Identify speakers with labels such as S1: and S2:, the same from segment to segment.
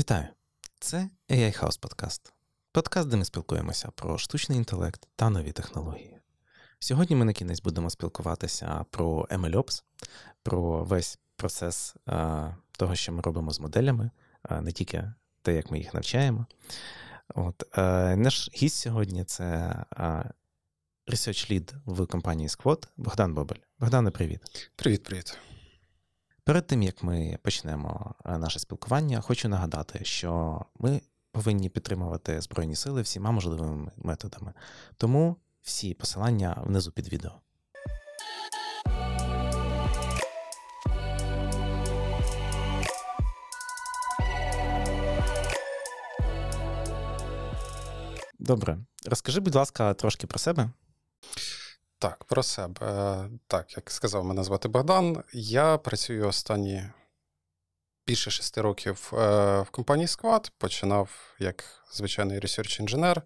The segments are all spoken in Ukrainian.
S1: Вітаю! Це AI House Podcast. Подкаст, де ми спілкуємося про штучний інтелект та нові технології. Сьогодні ми на кінець будемо спілкуватися про MLOps, про весь процес а, е, того, що ми робимо з моделями, а е, не тільки те, як ми їх навчаємо. От, а, е, Наш гість сьогодні це research lead в компанії Squad Богдан Бобель. Богдане, привіт. Привіт, привіт. Перед тим як ми почнемо е, наше спілкування, хочу нагадати, що ми повинні підтримувати Збройні Сили всіма можливими методами. Тому всі посилання внизу під відео. Добре, розкажи, будь ласка, трошки про себе.
S2: Так, про себе. Так, як сказав, мене звати Богдан. Я працюю останні більше шести років е, в компанії Squad. Починав як звичайний ресерч інженер.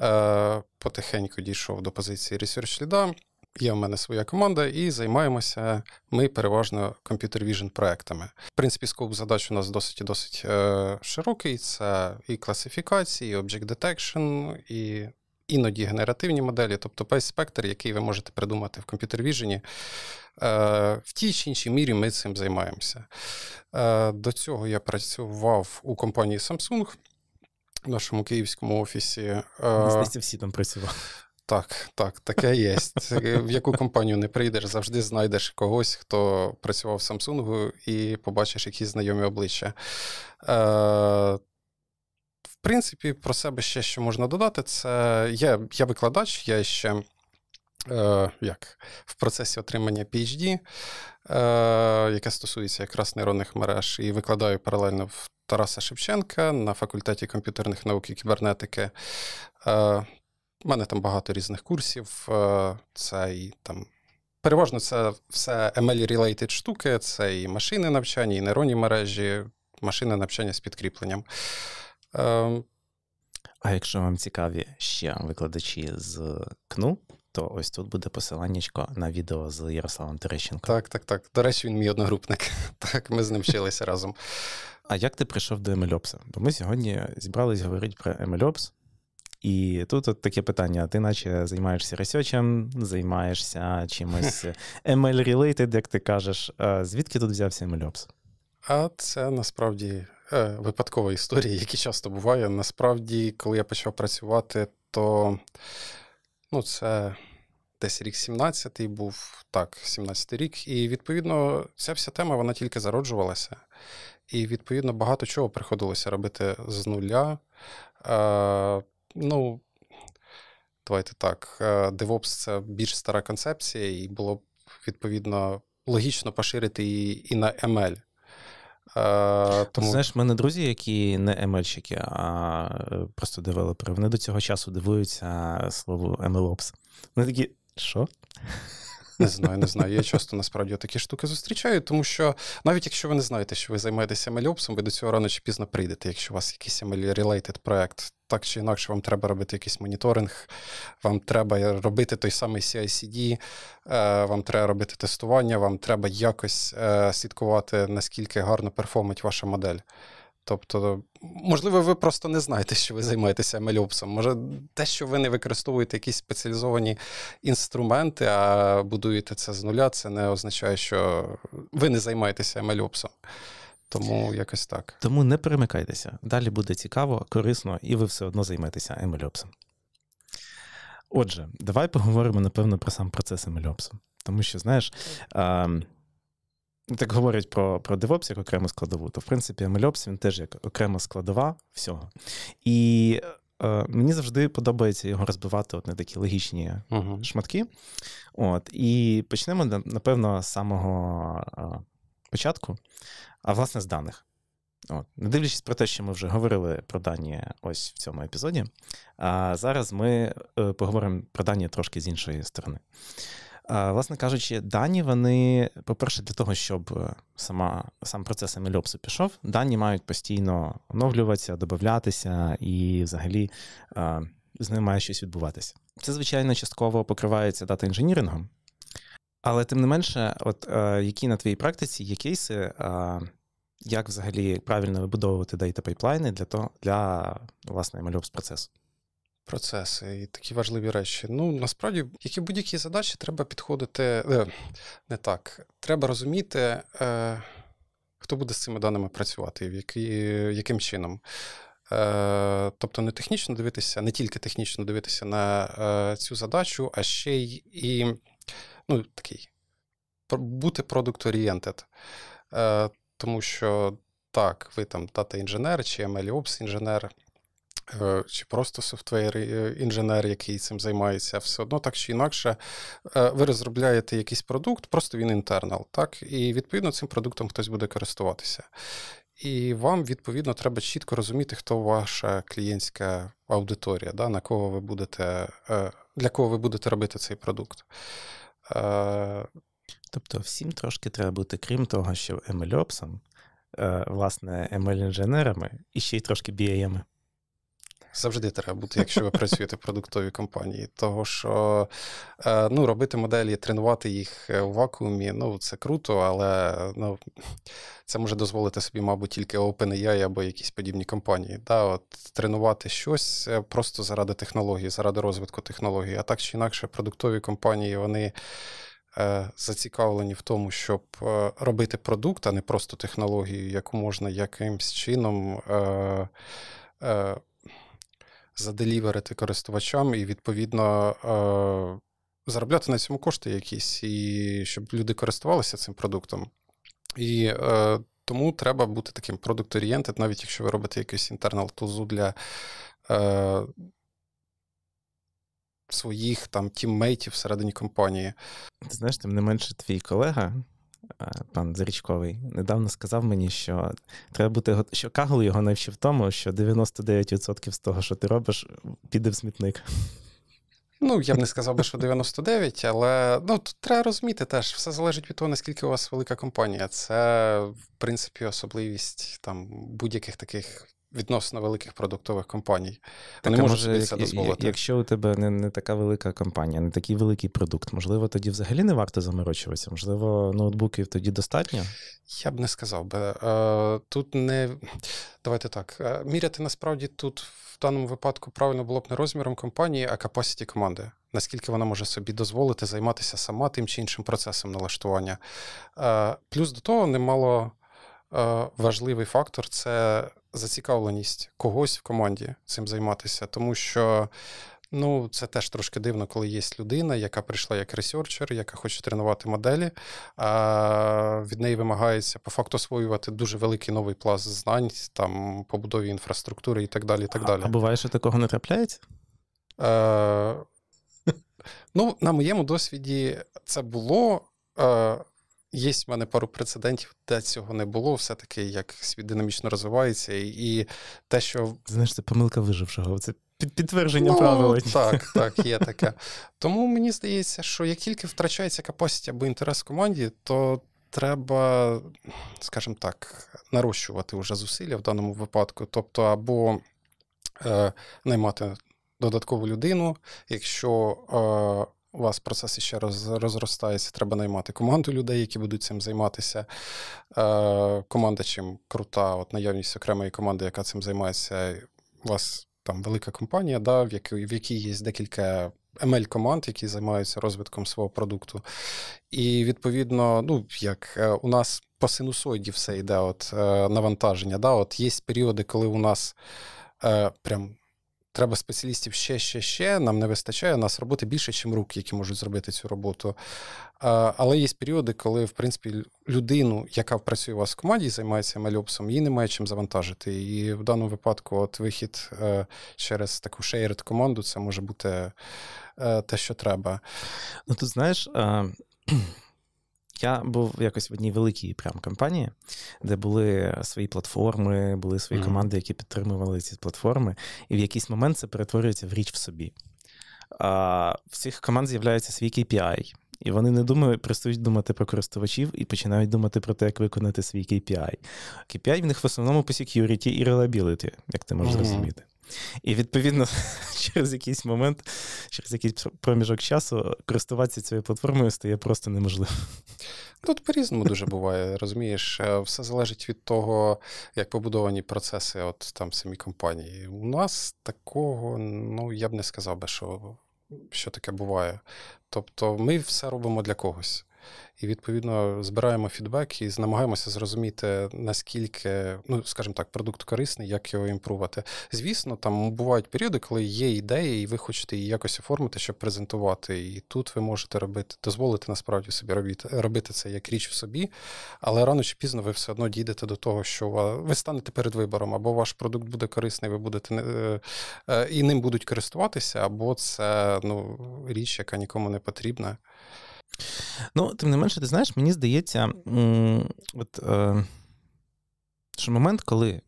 S2: Е, потихеньку дійшов до позиції ресерч ліда. Є в мене своя команда, і займаємося ми переважно комп'ютер віжн проектами. В принципі, скоп задач у нас досить досить е, широкий. Це і класифікації, і об'єкт-детекшн і іноді генеративні моделі, тобто весь спектр, який ви можете придумати в комп'ютер віжені, е, в тій чи іншій мірі ми цим займаємося. Е, до цього я працював у компанії Samsung в нашому київському офісі. Здається, е, всі там працювали. Так, так, таке є. В яку компанію не прийдеш, завжди знайдеш когось, хто працював в Samsung, і побачиш якісь знайомі обличчя в принципі, про себе ще що можна додати, це я, я викладач, я ще е, як, в процесі отримання PhD, е, яке стосується якраз нейронних мереж, і викладаю паралельно в Тараса Шевченка на факультеті комп'ютерних наук і кібернетики. Е, у мене там багато різних курсів. Е, це і там. Переважно це все ML-related штуки, це і машини навчання, і нейронні мережі, машини навчання з підкріпленням. Ем, а якщо вам цікаві ще викладачі
S1: з КНУ, то ось тут буде посиланнячко на відео з Ярославом Терещенко.
S2: Так, так, так. До речі, він мій одногрупник. Так, ми з ним вчилися разом. А як ти прийшов до Емельопса?
S1: Бо ми сьогодні зібрались говорити про Емельопс. І тут от таке питання: ти наче займаєшся ресечем, займаєшся чимось ML-related, як ти кажеш. Звідки тут взявся Емельопс?
S2: А це насправді Е, випадкова історія, які часто буває. Насправді, коли я почав працювати, то ну, це десь рік 17-й був так, 17-й рік, і відповідно ця вся тема вона тільки зароджувалася. І відповідно багато чого приходилося робити з нуля. Е, ну, Давайте так, е, DevOps це більш стара концепція, і було б відповідно логічно поширити її і на ML тому... Знаєш, в мене друзі,
S1: які не емельщики, а е, просто девелопери, вони до цього часу дивуються
S2: слово MLOps. Вони такі, що? Не знаю, не знаю. Я часто насправді такі штуки зустрічаю, тому що навіть якщо ви не знаєте, що ви займаєтеся ml ви до цього рано чи пізно прийдете. Якщо у вас якийсь ml релейтед проект, так чи інакше, вам треба робити якийсь моніторинг, вам треба робити той самий CICD, е, вам треба робити тестування, вам треба якось е, слідкувати, наскільки гарно перформить ваша модель. Тобто, можливо, ви просто не знаєте, що ви займаєтеся мельопсом. Може, те, що ви не використовуєте якісь спеціалізовані інструменти, а будуєте це з нуля, це не означає, що ви не займаєтеся мельопсом. Тому якось так.
S1: Тому не перемикайтеся. Далі буде цікаво, корисно, і ви все одно займетеся емельопсом. Отже, давай поговоримо, напевно, про сам процес емельопсу. Тому що, знаєш, ем, так говорять про про DevOps як окрему складову, то в принципі MLOps, він теж як окрема складова всього. І е, мені завжди подобається його розбивати от на такі логічні uh-huh. шматки. От, І почнемо, напевно, з самого е, початку, а власне з даних. От. Не дивлячись про те, що ми вже говорили про дані ось в цьому епізоді, а зараз ми е, поговоримо про дані трошки з іншої сторони. Власне кажучи, дані вони, по-перше, для того, щоб е, сама сам процес емельопсу пішов, дані мають постійно оновлюватися, додатися і взагалі е, з ними має щось відбуватися. Це, звичайно, частково покривається дата інженірингом, але тим не менше, от е, які на твоїй практиці є кейси, як взагалі правильно вибудовувати дейта пайплайни для того, для власне емельопс процесу?
S2: процеси і такі важливі речі. Ну, насправді, які будь-які задачі, треба підходити е, не так. Треба розуміти, е, хто буде з цими даними працювати, в яким чином. Е, Тобто не технічно дивитися, не тільки технічно дивитися на е, цю задачу, а ще й і ну, такий бути продукт орієнтед е, Тому що так, ви там дата інженер чи ML ем Ops інженер Е, чи просто софтвер-інженер, е, який цим займається, все одно так чи інакше, е, ви розробляєте якийсь продукт, просто він інтернал, так? І відповідно цим продуктом хтось буде користуватися. І вам, відповідно, треба чітко розуміти, хто ваша клієнтська аудиторія, да, на кого ви будете, для кого ви будете робити цей продукт. Тобто всім
S1: трошки треба бути, крім того, що MLOps, власне, ML-інженерами і ще й трошки BAM.
S2: Завжди треба бути, якщо ви працюєте в продуктовій компанії. Того що е, ну, робити моделі, тренувати їх е, у вакуумі, ну це круто, але ну, це може дозволити собі, мабуть, тільки OpenAI або якісь подібні компанії. Да, от, Тренувати щось е, просто заради технології, заради розвитку технології. А так чи інакше, продуктові компанії вони. Зацікавлені в тому, щоб робити продукт, а не просто технологію, яку можна якимось чином заделіверити користувачам і, відповідно, е, заробляти на цьому кошти якісь, і щоб люди користувалися цим продуктом. І е, тому треба бути таким продукт орієнтед навіть якщо ви робите якийсь інтернал тузу для е, своїх там тіммейтів всередині компанії. Ти знаєш, тим не менше твій колега
S1: пан Зрічковий недавно сказав мені, що треба бути що Кагл його навчив тому, що 99% з того, що ти робиш, піде в смітник.
S2: Ну, я б не сказав би, що 99, але ну, тут треба розуміти теж, все залежить від того, наскільки у вас велика компанія. Це, в принципі, особливість там будь-яких таких відносно великих продуктових компаній. Так, не можуть собі це дозволити.
S1: Якщо у тебе не не така велика компанія, не такий великий продукт, можливо, тоді взагалі не варто заморочуватися? Можливо, ноутбуків тоді достатньо?
S2: Я б не сказав би. Е, тут не давайте так. Е, міряти насправді тут в даному випадку правильно було б не розміром компанії, а капасіті команди. Наскільки вона може собі дозволити займатися сама тим чи іншим процесом налаштування. Е, плюс до того немало важливий фактор це зацікавленість когось в команді цим займатися, тому що. Ну, це теж трошки дивно, коли є людина, яка прийшла як ресерчер, яка хоче тренувати моделі. А Від неї вимагається по факту освоювати дуже великий новий пласт знань, там побудові інфраструктури і так далі. і так далі. А, а буває, що такого не трапляється? Е, Ну, на моєму досвіді це було. Е, Є в мене пару прецедентів, де цього не було, все-таки як світ динамічно розвивається, і те, що.
S1: Знаєш, це помилка вижившого. Це підтвердження ну, правила. Так,
S2: так, є таке. Тому мені здається, що як тільки втрачається капасіті або інтерес в команді, то треба, скажімо так, нарощувати вже зусилля в даному випадку. Тобто, або е, наймати додаткову людину, якщо. Е, у вас процес ще роз, розростається, треба наймати команду людей, які будуть цим займатися. Е, Команда чим крута, от наявність окремої команди, яка цим займається. У вас там велика компанія, да, в якій в якій є декілька ml ем-, команд, які займаються розвитком свого продукту. І відповідно, ну як е, у нас по синусоїді все йде от е, навантаження. Да, от Є періоди, коли у нас е, прям треба спеціалістів ще, ще, ще. Нам не вистачає. У нас роботи більше, ніж рук, які можуть зробити цю роботу. Але є періоди, коли в принципі людину, яка працює у вас в команді, займається мальопсом, їй немає чим завантажити. І в даному випадку, от вихід е, через таку шейред команду, це може бути е, те, що треба. Ну, ти знаєш. А... Я був
S1: якось в одній великій прям компанії, де були свої платформи, були свої mm-hmm. команди, які підтримували ці платформи, і в якийсь момент це перетворюється в річ в собі. А, В цих команд з'являється свій KPI, і вони не думають, перестають думати про користувачів і починають думати про те, як виконати свій KPI. KPI в них в основному по security і reliability, як ти можеш mm-hmm. зрозуміти. І відповідно, через якийсь момент, через якийсь проміжок часу, користуватися цією платформою стає просто неможливо.
S2: Тут ну, по-різному дуже буває, розумієш, е, все залежить від того, як побудовані процеси от там самі компанії. У нас такого, ну я б не сказав би, що, що таке буває. Тобто, ми все робимо для когось і відповідно збираємо фідбек і намагаємося зрозуміти, наскільки, ну скажімо так, продукт корисний, як його імпрувати. Звісно, там бувають періоди, коли є ідеї, і ви хочете її якось оформити, щоб презентувати. І тут ви можете робити, дозволити насправді собі робити, робити це як річ в собі, але рано чи пізно ви все одно дійдете до того, що ви станете перед вибором, або ваш продукт буде корисний, ви будете е, е, і ним будуть користуватися, або це ну, річ, яка нікому не потрібна.
S1: Ну, тим не менше, ти знаєш, мені здається, от, е, що момент, коли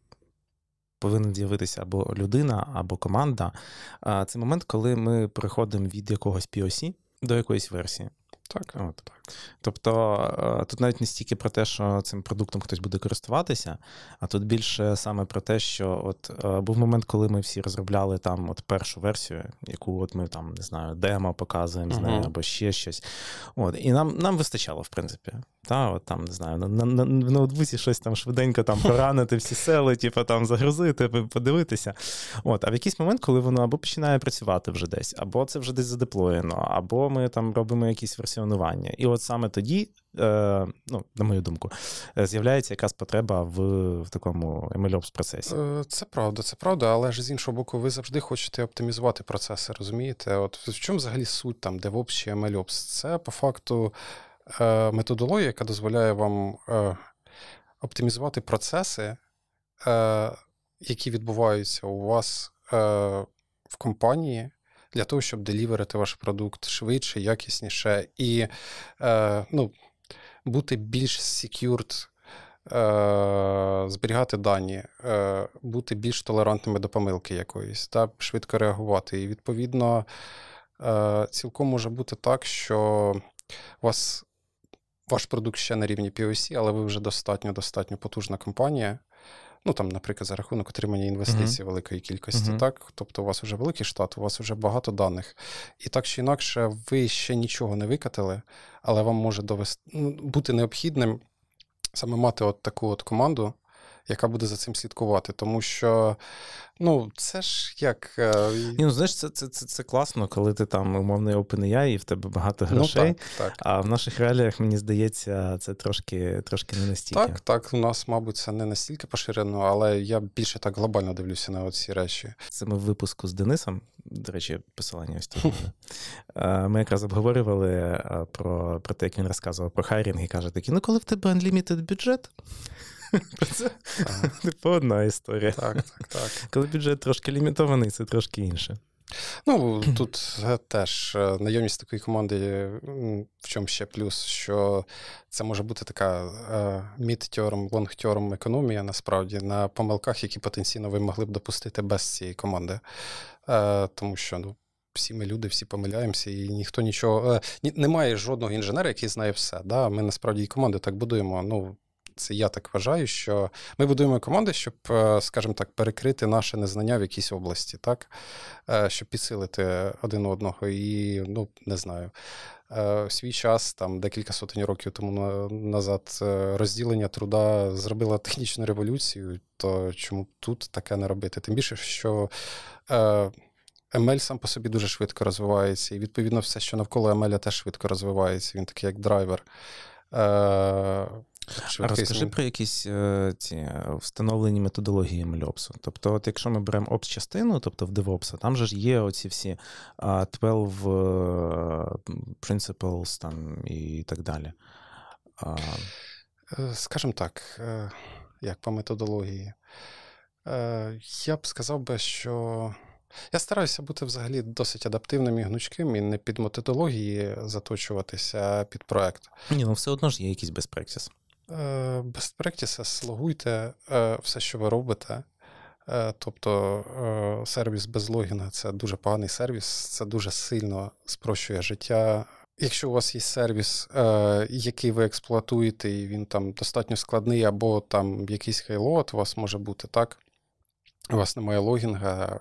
S1: повинен з'явитися або людина, або команда, е, це момент, коли ми переходимо від якогось POC до якоїсь версії. Так. От, Тобто е, тут навіть не стільки про те, що цим продуктом хтось буде користуватися, а тут більше саме про те, що от е, був момент, коли ми всі розробляли там от першу версію, яку от ми там не знаю, демо показуємо з нею або ще щось. От, І нам нам вистачало, в принципі. Та, от там не знаю, на, на, на, в ноутбуці щось там швиденько там поранити, всі сели, типу там загрузити, подивитися. От, А в якийсь момент, коли воно або починає працювати вже десь, або це вже десь задеплоєно, або ми там робимо якісь версіонування. І от саме тоді, е, ну, на мою думку, е, з'являється якась потреба в в такому Емельопс процесі. Е,
S2: це правда, це правда, але ж з іншого боку, ви завжди хочете оптимізувати процеси, розумієте? От В чому взагалі суть там де в общі Емельопс? Це по факту е, методологія, яка дозволяє вам е, оптимізувати процеси, е, які відбуваються у вас е, в компанії для того, щоб деліверити ваш продукт швидше, якісніше і е, ну, бути більш секюрд, е, зберігати дані, е, бути більш толерантними до помилки якоїсь, та швидко реагувати. І відповідно е, цілком може бути так, що у вас. Ваш продукт ще на рівні POC, але ви вже достатньо достатньо потужна компанія, Ну там, наприклад, за рахунок отримання інвестицій угу. великої кількості, угу. так тобто у вас вже великий штат, у вас вже багато даних, і так чи інакше, ви ще нічого не викатили, але вам може довести ну, бути необхідним саме мати от таку от команду яка буде за цим слідкувати. Тому що ну, це ж як. Е, Ні, ну, Знаєш, це це, це, це класно, коли ти
S1: там умовний OpenAI і в тебе багато ну, грошей. Ну, так, так. А в наших реаліях, мені здається, це трошки трошки не настільки. Так,
S2: так, у нас, мабуть, це не настільки поширено, але я більше так глобально дивлюся на ці речі.
S1: Це ми в випуску з Денисом,
S2: до речі, посилання ось тут.
S1: Е, ми якраз обговорювали е, про про те, як він розказував про хайрінг і каже такий: ну коли в тебе unlimited бюджет. Типу одна історія. Так, так, так. Коли бюджет трошки лімітований, це трошки інше.
S2: Ну, тут е, теж е, наявність такої команди, в чому ще плюс, що це може бути така е, мід-терм, лонг-терм економія насправді на помилках, які потенційно ви могли б допустити без цієї команди. Тому що ну, всі ми люди, всі помиляємося, і ніхто нічого. Немає жодного інженера, який знає все. Да? Ми насправді і команди так будуємо. ну, це я так вважаю, що ми будуємо команди, щоб, е, скажімо так, перекрити наше незнання в якійсь області, так? Е, щоб підсилити один одного. І ну, не знаю, е, в свій час, там декілька сотень років тому назад, розділення труда зробило технічну революцію, то чому тут таке не робити? Тим більше, що. ML сам по собі дуже швидко розвивається, і відповідно все, що навколо ML теж швидко розвивається. Він такий як драйвер. Швидкісні. Розкажи про якісь
S1: е, ці е, встановлені методології мельопсу. Тобто, от якщо ми беремо опс частину, тобто в DevOps, там же ж є оці всі 12 е, principles там і так далі.
S2: Скажімо так, як по методології, я б сказав би, що я стараюся бути взагалі досить адаптивним і гнучким і не під методології заточуватися під проект. Ні, ну все одно ж є якийсь безпрактис. Best practices логуйте все, що ви робите. Е, тобто е, сервіс без логіна це дуже поганий сервіс, це дуже сильно спрощує життя. Якщо у вас є сервіс, е, який ви експлуатуєте, і він там достатньо складний, або там якийсь хайлот у вас може бути так. У вас немає логінга,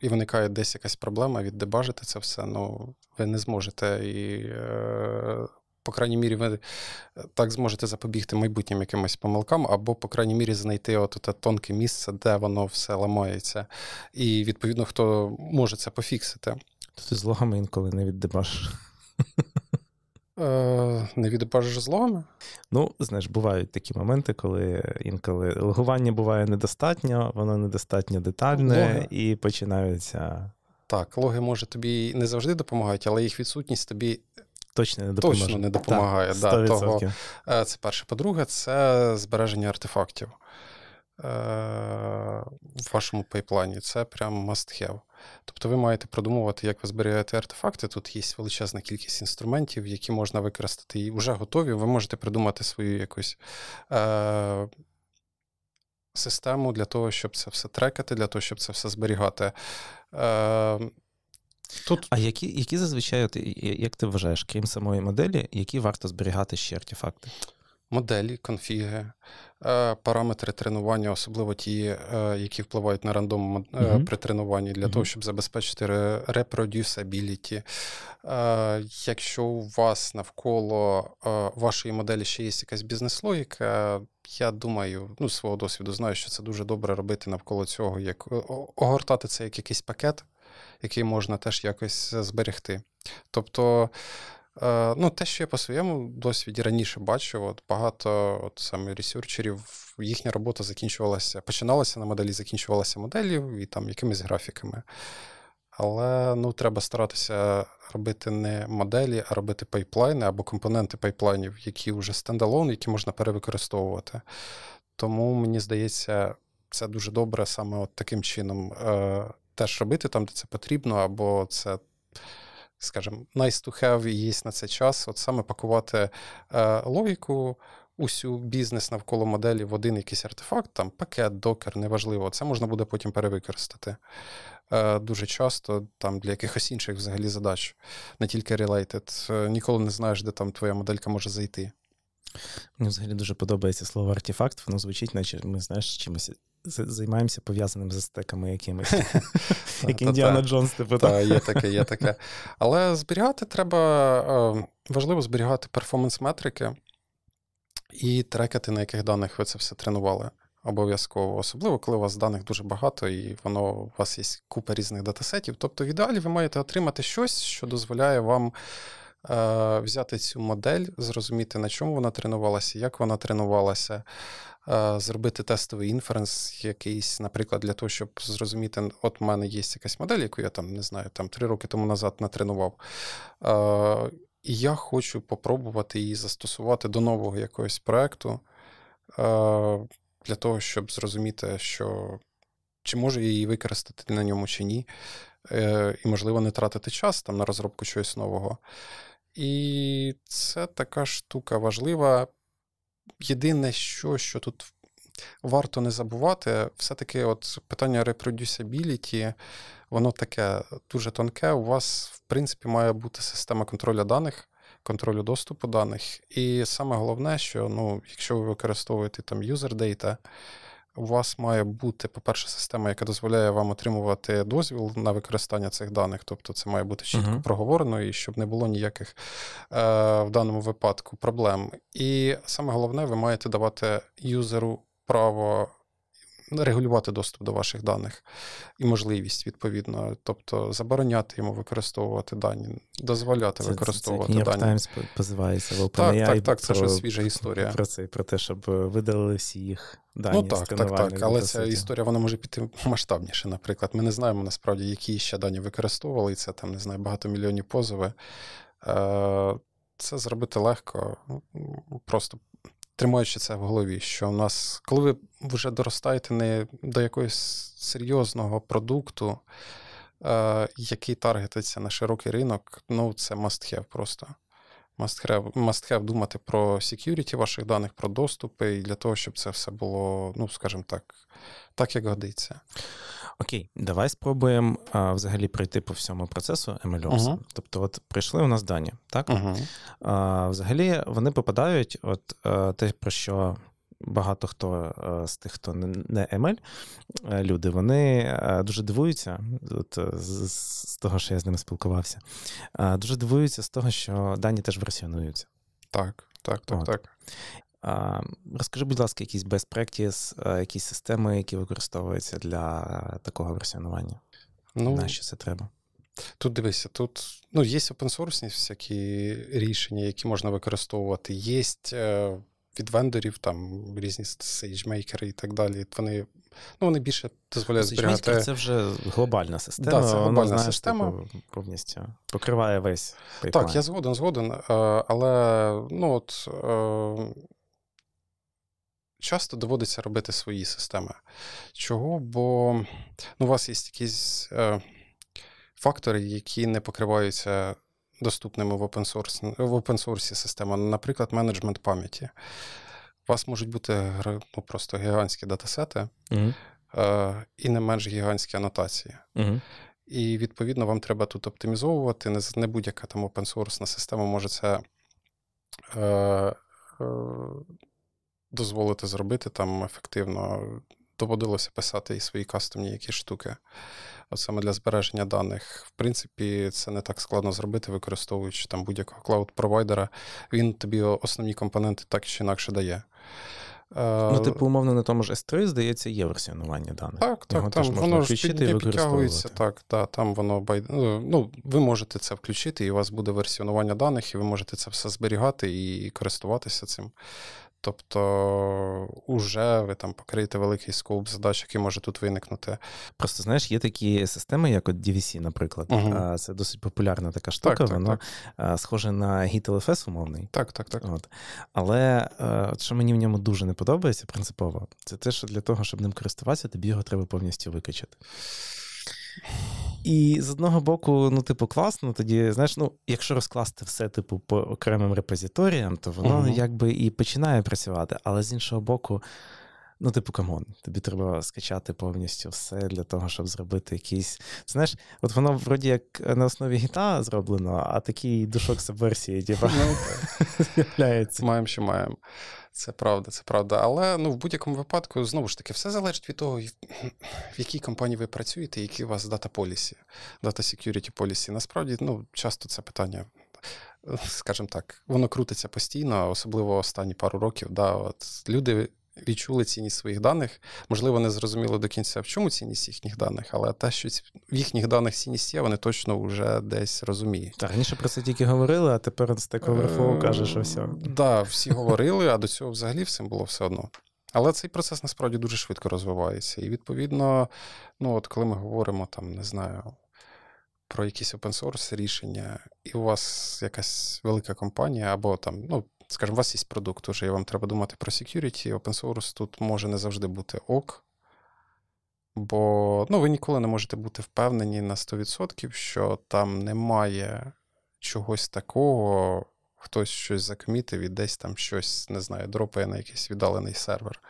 S2: і виникає десь якась проблема, віддебажити це все, ну ви не зможете і по крайній мірі, ви е, так зможете запобігти майбутнім якимось помилкам, або, по крайній мірі, знайти от те тонке місце, де воно все ламається. І відповідно, хто може це пофіксити.
S1: То ти злогами інколи не віддебаш.
S2: Е, не віддебажиш злогами?
S1: Ну, знаєш, бувають такі моменти, коли інколи логування буває недостатньо, воно недостатньо детальне Логи. і починаються.
S2: Так, логи, може, тобі не завжди допомагають, але їх відсутність тобі точно не допоможе. Точно не допомагає. Так, да, того. Е, це перше. По-друге, це збереження артефактів е, в вашому пайплані. Це прям must have. Тобто ви маєте продумувати, як ви зберігаєте артефакти. Тут є величезна кількість інструментів, які можна використати і вже готові. Ви можете придумати свою якусь. Е- Систему для того, щоб це все трекати, для того, щоб це все зберігати. Е, Тут... А які
S1: які зазвичай, ти, як ти вважаєш, крім самої моделі, які варто зберігати ще артефакти?
S2: Моделі, конфіги, е, параметри тренування, особливо ті, е, які впливають на рандом mm при тренуванні, для mm того, щоб забезпечити репродюсабіліті. Якщо у вас навколо вашої моделі ще є якась бізнес-логіка, я думаю, ну, з свого досвіду знаю, що це дуже добре робити навколо цього, як огортати це як якийсь пакет який можна теж якось е, зберегти. Тобто. Е, ну, Те, що я по своєму досвіді раніше бачу, от багато от саме ресерчерів, їхня робота закінчувалася, починалася на моделі, закінчувалася моделлю і там якимись графіками. Але ну, треба старатися робити не моделі, а робити пайплайни або компоненти пайплайнів, які вже стендалон, які можна перевикористовувати. Тому мені здається, це дуже добре саме от таким чином. Е, теж робити там, де це потрібно, або це. Скажімо, nice to have і є на цей час, от саме пакувати е, логіку, усю бізнес навколо моделі в один якийсь артефакт, там пакет, докер, неважливо. Це можна буде потім перевикористати е, дуже часто, там для якихось інших взагалі задач, не тільки related. Е, ніколи не знаєш, де там твоя моделька може зайти.
S1: Мені взагалі дуже подобається слово артефакт, воно звучить, наче ми знаєш чимось займаємося пов'язаним
S2: з стеками якимись, як Індіана Джонс, типу. Так, є таке, є таке. Але зберігати треба, е, важливо зберігати перформанс-метрики і трекати, на яких даних ви це все тренували. Обов'язково, особливо, коли у вас даних дуже багато, і воно у вас є купа різних датасетів. Тобто, в ідеалі ви маєте отримати щось, що дозволяє вам Е, взяти цю модель, зрозуміти, на чому вона тренувалася, як вона тренувалася, е, зробити тестовий інференс, якийсь, наприклад, для того, щоб зрозуміти, от в мене є якась модель, яку я там не знаю, там три роки тому назад натренував. Е, і я хочу попробувати її застосувати до нового якогось проєкту для того, щоб зрозуміти, що чи можу її використати на ньому чи ні. І, можливо, не тратити час там на розробку чогось нового. І це така штука важлива. Єдине, що, що тут варто не забувати, все-таки от питання репродюсабіліті, воно таке дуже тонке. У вас, в принципі, має бути система контролю даних. Контролю доступу даних. І саме головне, що ну, якщо ви використовуєте там user data, у вас має бути, по-перше, система, яка дозволяє вам отримувати дозвіл на використання цих даних. Тобто це має бути чітко uh-huh. проговорено і щоб не було ніяких е, в даному випадку проблем. І саме головне, ви маєте давати юзеру право регулювати доступ до ваших даних і можливість відповідно, тобто забороняти йому використовувати дані, дозволяти це, використовувати це, це, дані. Times позивається в Так, так, так, це ж свіжа історія. Про
S1: це про те, щоб видалили всі їх дані. Ну так, так, так. Але ця історія
S2: вона може піти масштабніше. Наприклад, ми не знаємо насправді, які ще дані використовували, і це там не знаю, багато мільйонів позови. Е, це зробити легко, ну, просто тримаючи це в голові, що у нас, коли ви вже доростаєте не до якогось серйозного продукту, е, який таргетиться на широкий ринок, ну це must have просто. Must have, must have думати про security ваших даних, про доступи, і для того, щоб це все було, ну, скажімо так, так як годиться.
S1: Окей, давай спробуємо а, взагалі пройти по всьому процесу MLOps. Uh-huh. Тобто, от прийшли у нас дані, так? Uh-huh. А, Взагалі вони попадають, от е, те, про що багато хто а, е, з тих, хто не ML, е, люди, вони дуже дивуються, от з, з того, що я з ними спілкувався, а, дуже дивуються з того, що дані теж версіонуються. Так, так, так, от. так. Розкажи, будь ласка, якісь best practice, якісь системи, які використовуються для такого версіонування? Ну, На що це треба?
S2: Тут дивися, тут ну, є опенсорсні всякі рішення, які можна використовувати. Є е, від вендорів, там різні сейджмейкери і так далі. Вони ну, вони більше дозволяють ну, зберігати. Це
S1: вже глобальна система. Да, це глобальна Вона, система. Таку, типу, повністю
S2: покриває весь. Пайплайн. Так, я згоден, згоден. Е, але ну от е, часто доводиться робити свої системи. Чого? Бо ну, у вас є якісь е, фактори, які не покриваються доступними в опенсорсі в опенсорсі система. Наприклад, менеджмент пам'яті. У вас можуть бути ну, просто гігантські датасети mm-hmm. е, і не менш гігантські анотації. Mm-hmm. І, відповідно, вам треба тут оптимізовувати. Не, не будь-яка там опенсорсна система може це. Е, е дозволити зробити там ефективно. Доводилося писати і свої кастомні якісь штуки. От саме для збереження даних. В принципі, це не так складно зробити, використовуючи там будь-якого клауд-провайдера, він тобі основні компоненти так чи інакше дає. Е, ну, типу, умовно, на тому ж S3, здається, є версіонування даних. Так, так, Його там воно ж під, підтягується, так, да, там воно ну, ну, ви можете це включити, і у вас буде версіонування даних, і ви можете це все зберігати і користуватися цим. Тобто, уже ви там покриєте великий скоп задач, які може тут виникнути.
S1: Просто знаєш, є такі системи, як от DVC, наприклад. Угу. Це досить популярна така штука. Так, так, вона так. схожа на GitLFS умовний. Так, так, так. От. Але е, що мені в ньому дуже не подобається принципово, це те, що для того, щоб ним користуватися, тобі його треба повністю викачати. І з одного боку, ну, типу, класно, тоді, знаєш, ну, якщо розкласти все, типу, по окремим репозиторіям, то воно uh-huh. якби і починає працювати, але з іншого боку, Ну, типу, камон, тобі треба скачати повністю все для того, щоб зробити якийсь. Знаєш, от воно вроді як на основі гіта зроблено,
S2: а такий душок субверсії, типу, ну, з'являється. Маємо, що маємо. Це правда, це правда. Але ну в будь-якому випадку, знову ж таки, все залежить від того, в якій компанії ви працюєте, які у вас дата полісі, дата security полісі. Насправді, ну, часто це питання. Скажімо так, воно крутиться постійно, особливо останні пару років. Да, от Люди відчули цінність своїх даних. Можливо, не зрозуміло до кінця, в чому цінність їхніх даних, але те, що в їхніх даних цінність є, вони точно вже десь розуміють. Так, раніше про це тільки говорили, а тепер Stack Overflow е, каже, що все. Так, всі говорили, а до цього взагалі всім було все одно. Але цей процес насправді дуже швидко розвивається. І відповідно, ну от коли ми говоримо там, не знаю, про якісь open source рішення, і у вас якась велика компанія, або там, ну, скажімо, у вас є продукт, уже і вам треба думати про security, open source тут може не завжди бути ок. Бо ну, ви ніколи не можете бути впевнені на 100%, що там немає чогось такого, хтось щось закмітив і десь там щось, не знаю, дропає на якийсь віддалений сервер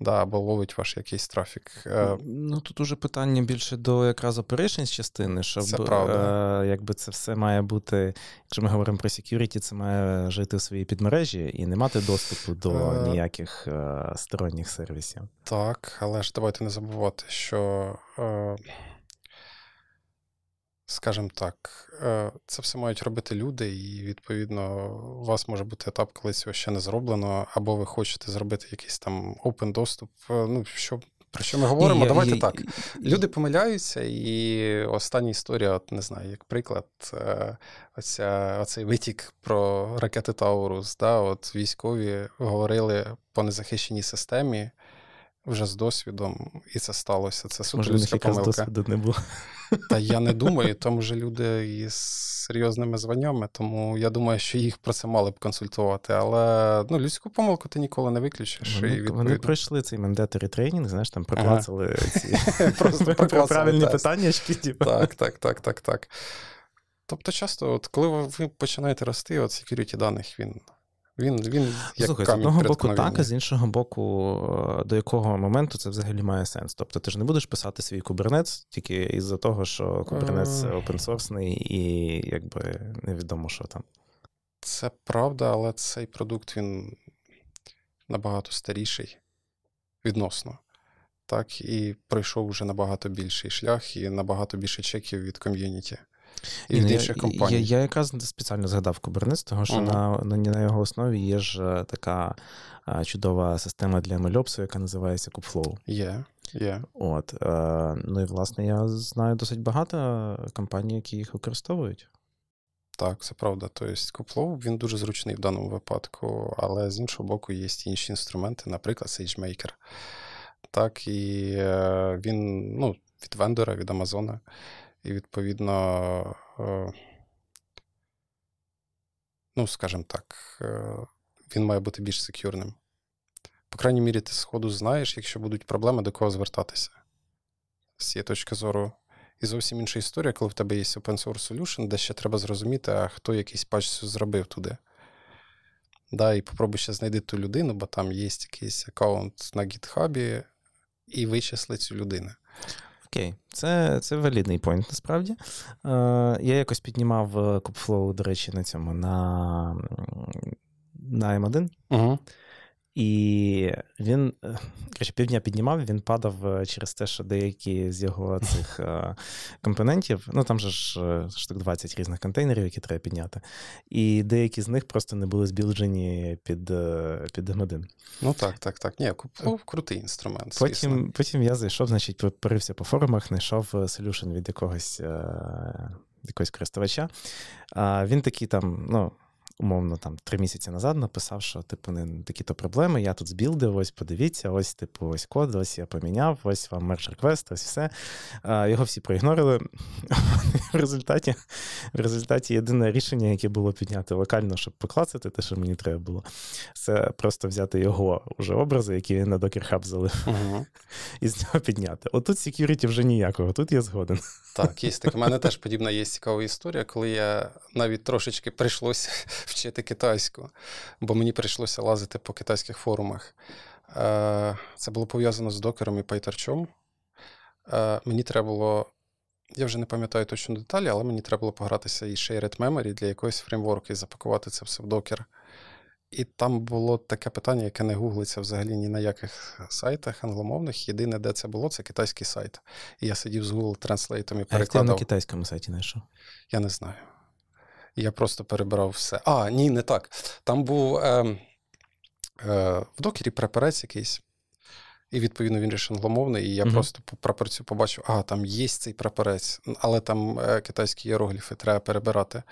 S2: да, або ловить ваш якийсь трафік. Е, ну
S1: тут уже питання більше до якраз operations частини, щоб це правда. Е, якби це все має бути. Якщо ми говоримо про security, це має жити у своїй підмережі і не мати доступу до е, ніяких сторонніх сервісів.
S2: Так, але ж давайте не забувати, що скажімо так, е, це все мають робити люди, і, відповідно, у вас може бути етап, коли цього ще не зроблено, або ви хочете зробити якийсь там open доступ. Е, ну, що, про що ми говоримо? Я, Давайте я, так. Я, люди помиляються, і остання історія, от не знаю, як приклад, е, оця, оцей витік про ракети Таурус. Да, от Військові говорили по незахищеній системі вже з досвідом, і це сталося. Це суто людська помилка. З не було. Та я не думаю, там вже люди із серйозними званнями, тому я думаю, що їх про це мали б консультувати. Але ну, людську помилку ти ніколи не виключиш. Вони, і вони
S1: пройшли цей мандатори тренінг, знаєш, там проплацали
S2: ці просто правильні питання. Типу. Так, так, так, так, так. Тобто, часто, от коли ви починаєте рости, от security даних він він він як Слухай, камінь з одного боку так, а
S1: з іншого боку, е, до якого моменту це взагалі має сенс. Тобто ти ж не будеш писати свій кубернет тільки із-за того, що кубернет е. опенсорсний і
S2: якби
S1: невідомо, що там.
S2: Це правда, але цей продукт він набагато старіший відносно. Так, і пройшов вже набагато більший шлях і набагато більше чеків від ком'юніті і, і інших компаній. Я,
S1: я якраз спеціально згадав Kubernetes, тому що uh-huh. на, на на, його основі є ж е, така а, е, чудова система для MLOps, яка називається Kubeflow.
S2: Yeah. Yeah.
S1: От, а,
S2: е, Ну і власне я знаю досить багато компаній, які їх використовують. Так, це правда. Тобто Kubeflow, він дуже зручний в даному випадку, але з іншого боку, є інші інструменти, наприклад, SageMaker. Так, і він ну, від вендора, від Амазона. І, відповідно, е, ну, скажімо так, е, він має бути більш секюрним. По крайній мірі, ти сходу знаєш, якщо будуть проблеми, до кого звертатися. З цієї точки зору. І зовсім інша історія, коли в тебе є open source solution, де ще треба зрозуміти, а хто якийсь патч зробив туди. Да, І попробуй ще знайти ту людину, бо там є якийсь аккаунт на гітхабі, і вичисли цю людину. Окей,
S1: це це валідний пойнт насправді. Е, я якось піднімав Купфлоу, е, до речі, на цьому на на M1. Угу. І він е, коротше, півдня піднімав, він падав е, через те, що деякі з його цих е, компонентів, ну там же ж штук 20 різних контейнерів, які треба підняти, і деякі з них просто не були збілджені під під
S2: M1. Ну так, так, так. Ні, купив ну, крутий інструмент.
S1: Потім потім я зайшов, значить, порився по форумах, знайшов солюшн від якогось якогось користувача. Він такий там, ну умовно, там три місяці назад написав, що типу не такі-то проблеми. Я тут збілдив, ось подивіться, ось, типу, ось код, ось я поміняв, ось вам мерч реквест, ось все. А, Його всі проігнорили. В результаті в результаті єдине рішення, яке було підняти локально, щоб покласти те, що мені треба було, це просто взяти його уже образи, які він на Docker Hub залив, і з нього підняти. Отут security вже ніякого, тут я згоден.
S2: Так, є таке У мене теж подібна є цікава історія, коли я навіть трошечки прийшлося вчити китайську, бо мені прийшлося лазити по китайських форумах. Е, це було пов'язано з докером і Пайтерчом. Е, мені треба було. Я вже не пам'ятаю точно деталі, але мені треба було погратися і Shared Memory для якоїсь фреймворки, і запакувати це все в докер. І там було таке питання, яке не гуглиться взагалі ні на яких сайтах англомовних. Єдине, де це було, це китайський сайт. І я сидів з Google Translate і перекладав. А як ти на китайському сайті знайшов? Я не знаю. Я просто перебирав все. А, ні, не так. Там був е, е, в докері прапорець якийсь. І, відповідно, він рішив англомовний, і я mm-hmm. просто по прапорцю побачив, а, там є цей прапорець, але там е, китайські іерогліфи треба перебирати.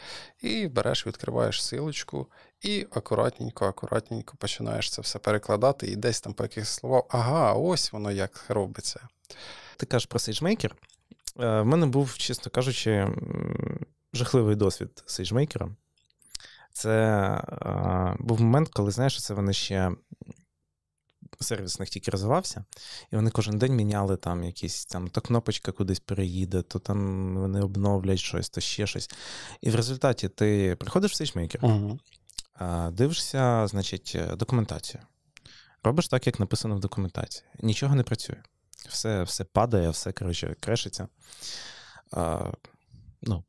S2: І береш, відкриваєш силочку, і акуратненько, акуратненько починаєш це все перекладати, і десь там по якихось словах, ага, ось воно як робиться. Ти кажеш
S1: про сейджмейкер. В мене був, чесно кажучи, жахливий досвід Сейджмейкера. Це е, був момент, коли, знаєш, це вони ще сервіс них тільки розвивався, і вони кожен день міняли там якісь там то кнопочка кудись переїде, то там вони обновлять щось, то ще щось. І в результаті ти приходиш в Сейджмейкер, угу. е, дивишся, значить, документацію. Робиш так, як написано в документації. Нічого не працює. Все все падає, все коротше, крешиться. Е, ну,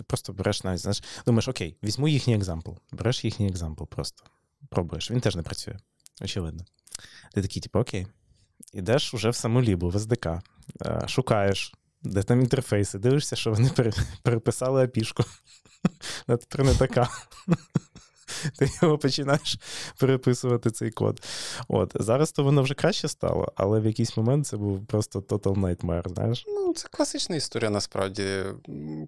S1: ти просто береш навіть, знаєш, думаєш, окей, візьму їхній екзампл. Береш їхній екзампл просто. Пробуєш. Він теж не працює, очевидно. Ти такий, типу, окей. Ідеш уже в саму лібу, в СДК, е, шукаєш, де там інтерфейси, дивишся, що вони переписали апішку. Тепер не така. ти його починаєш переписувати цей код. От Зараз то воно вже краще стало, але в якийсь момент це був просто total nightmare, знаєш?
S2: Ну, це класична історія насправді.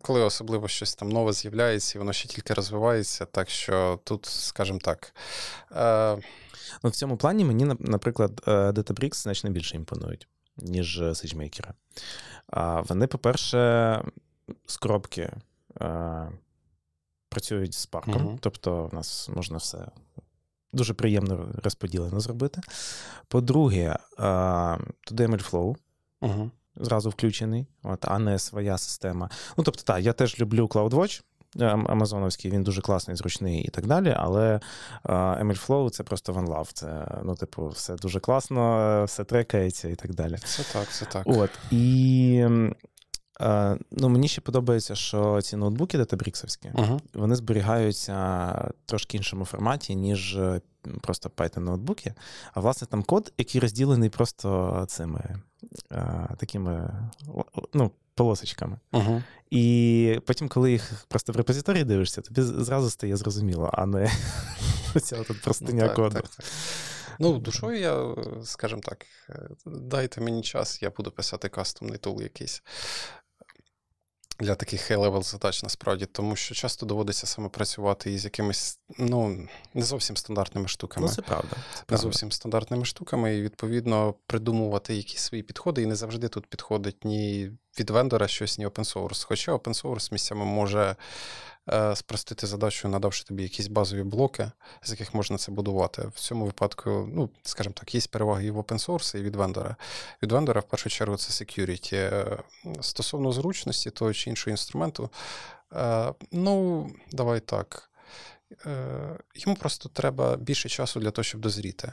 S2: Коли особливо щось там нове з'являється, і воно ще тільки розвивається, так що тут, скажімо так. Е... Ну,
S1: В цьому плані мені, наприклад, е, Databricks значно більше імпонують, ніж SageMaker. Вони, по-перше, скробки працюють з парком, uh-huh. тобто в нас можна все дуже приємно розподілено зробити. По-друге, туди MLflow зразу включений, от, а не своя система. Ну тобто, так, я теж люблю CloudWatch, Амазоновський, він дуже класний, зручний і так далі. Але MLflow це просто one love. Це, ну, типу, все дуже класно, все трекається і так далі. Це
S2: так, це так. От.
S1: І Е, ну, Мені ще подобається, що ці ноутбуки датабріксовські, uh-huh. вони зберігаються трошки іншому форматі, ніж е, просто Python-ноутбуки. А власне там код, який розділений просто цими е, такими ну, полосочками. Uh-huh. І потім, коли їх просто в репозиторії дивишся, тобі зразу стає зрозуміло, а не ця тут простиня ну, коду.
S2: Ну, душою я, скажімо так, дайте мені час, я буду писати кастомний тул якийсь для таких хей-левел задач насправді, тому що часто доводиться саме працювати із якимись ну не зовсім стандартними штуками. Ну, Це правда. Це не зовсім стандартними штуками, і відповідно придумувати якісь свої підходи. І не завжди тут підходить ні від вендора щось, ні open source. Хоча open source місцями може Е, спростити задачу, надавши тобі якісь базові блоки, з яких можна це будувати. В цьому випадку, ну, скажімо так, є переваги і в open source, і від вендора. Від вендора, в першу чергу, це security. Е, стосовно зручності того чи іншого інструменту, е, ну, давай так. Йому просто треба більше часу для того, щоб дозріти.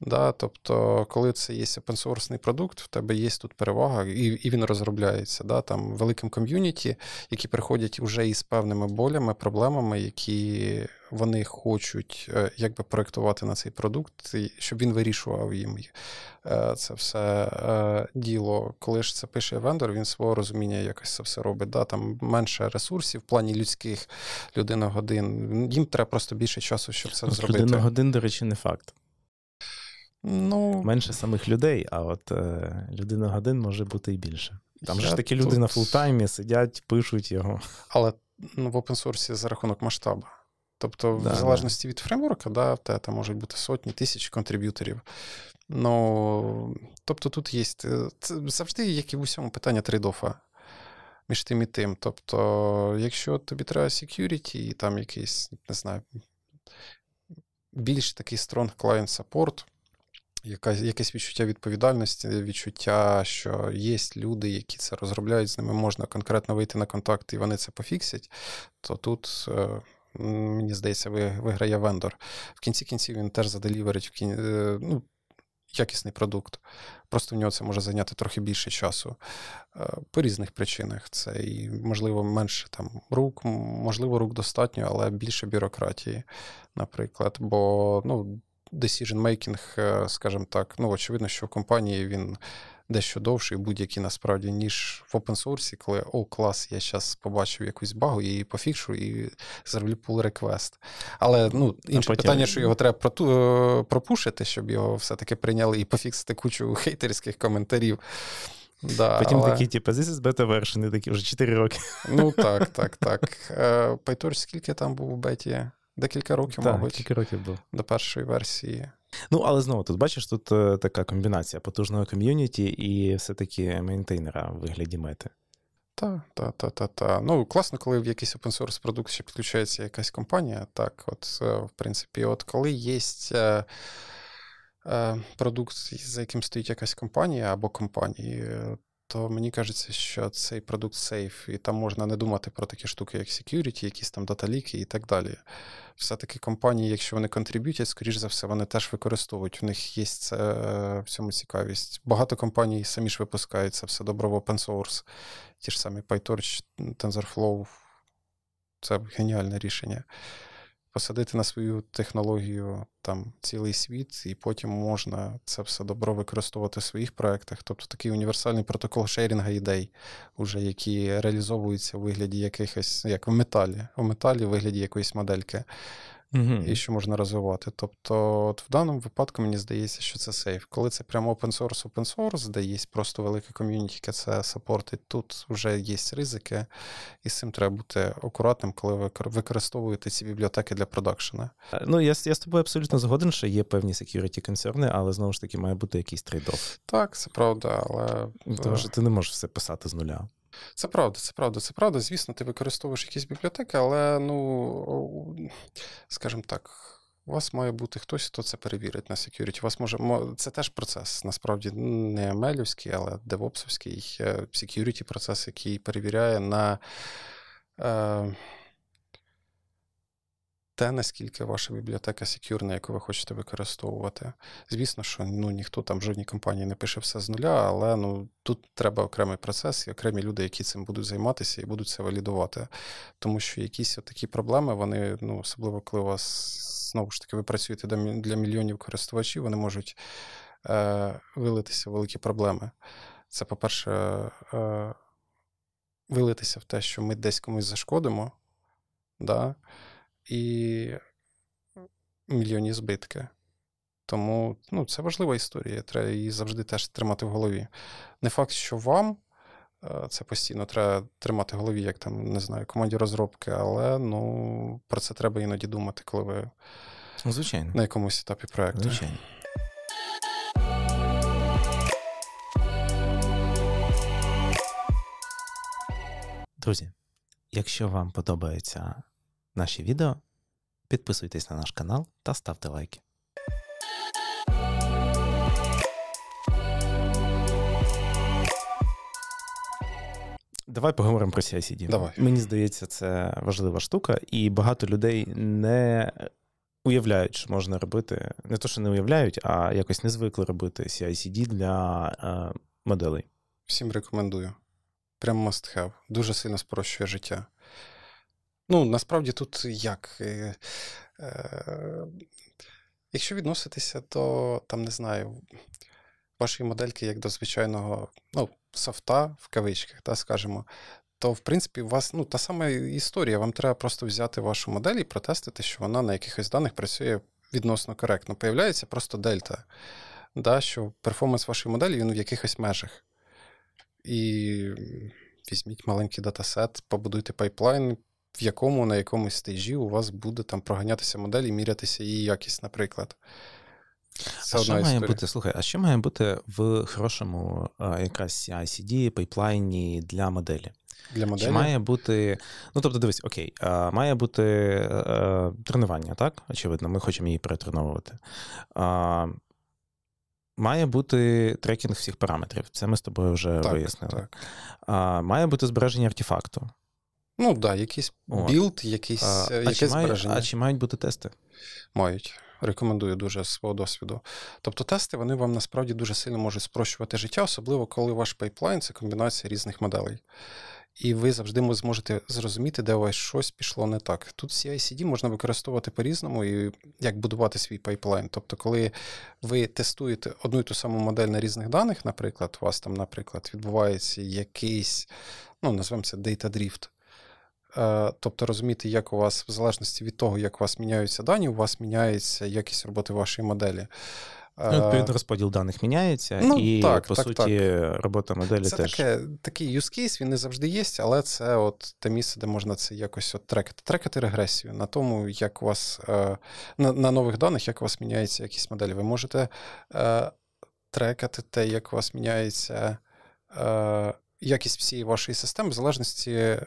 S2: Да, Тобто, коли це є опенсорсний продукт, в тебе є тут перевага, і і він розробляється да, там великим ком'юніті, які приходять уже із певними болями, проблемами, які вони хочуть е, якби проектувати на цей продукт, щоб він вирішував їм е, це все е, діло. Коли ж це пише вендор, він свого розуміння якось це все робить. Да, Там менше ресурсів в плані людських людина годин. Їм треба просто більше часу, щоб це зробити. Людина
S1: годин, до речі, не факт.
S2: Ну,
S1: Менше самих людей, а от е, людина годин може бути і більше. Там же ж такі люди тут... на фултаймі сидять, пишуть
S2: його. Але ну, в опенсорсі за рахунок масштабу. Тобто, да, в залежності да. від фреймворка, да, в тебе можуть бути сотні, тисяч контриб'юторів. Ну, Тобто, тут є е, це завжди, як і в усьому, питання трейдофа між тим і тим. Тобто, якщо тобі треба security і там якийсь, не знаю, більш такий strong client support, якась, якесь відчуття відповідальності, відчуття, що є люди, які це розробляють, з ними можна конкретно вийти на контакт, і вони це пофіксять, то тут. Е, мені здається, виграє вендор. В кінці кінців він теж заделіверить е, ну, якісний продукт. Просто в нього це може зайняти трохи більше часу. Е, по різних причинах. Це і, можливо, менше там рук, можливо, рук достатньо, але більше бюрократії, наприклад. Бо ну, decision making, е, скажімо так, ну очевидно, що в компанії він дещо довший, будь-який насправді, ніж в open source, коли о, клас, я зараз побачив якусь багу, я її пофікшу і зроблю pull request. Але ну, інше потім... питання, що його треба е, пропушити, щоб його все-таки прийняли і пофіксити кучу хейтерських коментарів. Да, Потім але... такі, типу, this is beta version, і такі вже 4 роки. Ну так, так, так. Пайтор, е, скільки там був у беті? декілька років, так, мабуть. Кілька років було. До першої версії.
S1: Ну, але знову тут бачиш, тут е, така комбінація потужного ком'юніті і все-таки мейнтейнера
S2: в вигляді мети. Та, та, та, та, та. Ну, класно, коли в якийсь open source продукт ще підключається якась компанія. Так, от, е, в принципі, от коли є е, продукт, за яким стоїть якась компанія або компанії, то мені кажеться, що цей продукт сейф, і там можна не думати про такі штуки, як security, якісь там даталіки і так далі. Все-таки компанії, якщо вони контриб'ютять, скоріш за все, вони теж використовують. У них є це, е, в цьому цікавість. Багато компаній самі ж випускають це все добро в open source, ті ж самі PyTorch, TensorFlow. Це геніальне рішення посадити на свою технологію там цілий світ, і потім можна це все добро використовувати в своїх проектах. Тобто такий універсальний протокол шерінга ідей, уже які реалізовуються у вигляді якихось, як в металі, в металі, в вигляді якоїсь модельки і що можна розвивати. Тобто, от в даному випадку мені здається, що це сейф. Коли це прямо open source, open source, де є просто велике ком'юніті, яке це сапортить, тут вже є ризики, і з цим треба бути акуратним, коли ви використовуєте ці бібліотеки для продакшена.
S1: Е, ну я я з тобою абсолютно згоден, що є певні security концерни, але знову ж таки має бути якийсь трейдов.
S2: Так, це правда, але тому е, що ти
S1: не можеш все писати з нуля.
S2: Це правда, це правда, це правда. Звісно, ти використовуєш якісь бібліотеки, але, ну, скажімо так, у вас має бути хтось, хто це перевірить на security. У вас може Це теж процес, насправді, не мелівський, але девопсовський security процес, який перевіряє на. Е те, наскільки ваша бібліотека секюрна, яку ви хочете використовувати. Звісно, що ну ніхто там в жодній компанії не пише все з нуля, але ну тут треба окремий процес і окремі люди, які цим будуть займатися і будуть це валідувати. Тому що якісь такі проблеми, вони ну особливо коли у вас знову ж таки ви працюєте для мільйонів користувачів, вони можуть е, вилитися в великі проблеми. Це, по-перше, е, вилитися в те, що ми десь комусь зашкодимо. Да? і мільйонні збитки. Тому ну, це важлива історія, треба її завжди теж тримати в голові. Не факт, що вам е, це постійно треба тримати в голові, як там, не знаю, команді розробки, але ну, про це треба іноді думати, коли ви Звичайно. на якомусь етапі проєкту. Звичайно.
S1: Друзі, якщо вам подобається наші відео, підписуйтесь на наш канал та ставте лайки. Давай поговоримо про CICD. Давай. Мені здається, це важлива штука, і багато людей не уявляють, що можна робити. Не то, що не уявляють,
S2: а якось не звикли робити CICD для е, моделей. Всім рекомендую. Прям must have. Дуже сильно спрощує життя. Ну, насправді тут як. Е, е, Якщо відноситися до, там, не знаю, вашої модельки як до звичайного ну, софта в кавичках, та, скажімо, то, в принципі, у вас ну, та сама історія, вам треба просто взяти вашу модель і протестити, що вона на якихось даних працює відносно коректно. Появляється просто дельта, да, що перформанс вашої моделі він в якихось межах. І візьміть маленький датасет, побудуйте пайплайн, в якому на якомусь стежі у вас буде там проганятися модель і мірятися її якість, наприклад. Це а що має бути, слухай,
S1: а що має бути в хорошому якраз CI-CD, пайплайні для моделі?
S2: Для моделі? Чи має
S1: бути. Ну, тобто, дивись, окей, а, має бути а, е, тренування, так? Очевидно, ми хочемо її перетреновувати. А, Має бути трекінг всіх параметрів, це ми з тобою вже так, вияснили. Так.
S2: А, Має бути збереження артефакту. Ну так, да, якийсь білд, якийсь а, е, якесь а збереження. Має, а чи мають бути тести? Мають. Рекомендую дуже з свого досвіду. Тобто тести вони вам насправді дуже сильно можуть спрощувати життя, особливо коли ваш пайплайн це комбінація різних моделей. І ви завжди зможете зрозуміти, де у вас щось пішло не так. Тут CI-CD можна використовувати по-різному і як будувати свій пайплайн. Тобто, коли ви тестуєте одну і ту саму модель на різних даних, наприклад, у вас там, наприклад, відбувається якийсь, ну, називаємо це Data Drift, Е, тобто розуміти, як у вас, в залежності від того, як у вас міняються дані, у вас міняється якість роботи вашої моделі. Ну, е, Відповідно,
S1: розподіл даних міняється, ну, і так, по так, суті так. робота моделі це теж. Таке,
S2: такий use case, він не завжди є, але це от те місце, де можна це якось от трекати. Трекати регресію на тому, як у вас е, на на нових даних, як у вас міняються якісь моделі. Ви можете трекати те, як у вас міняється якість всієї вашої системи в залежності е,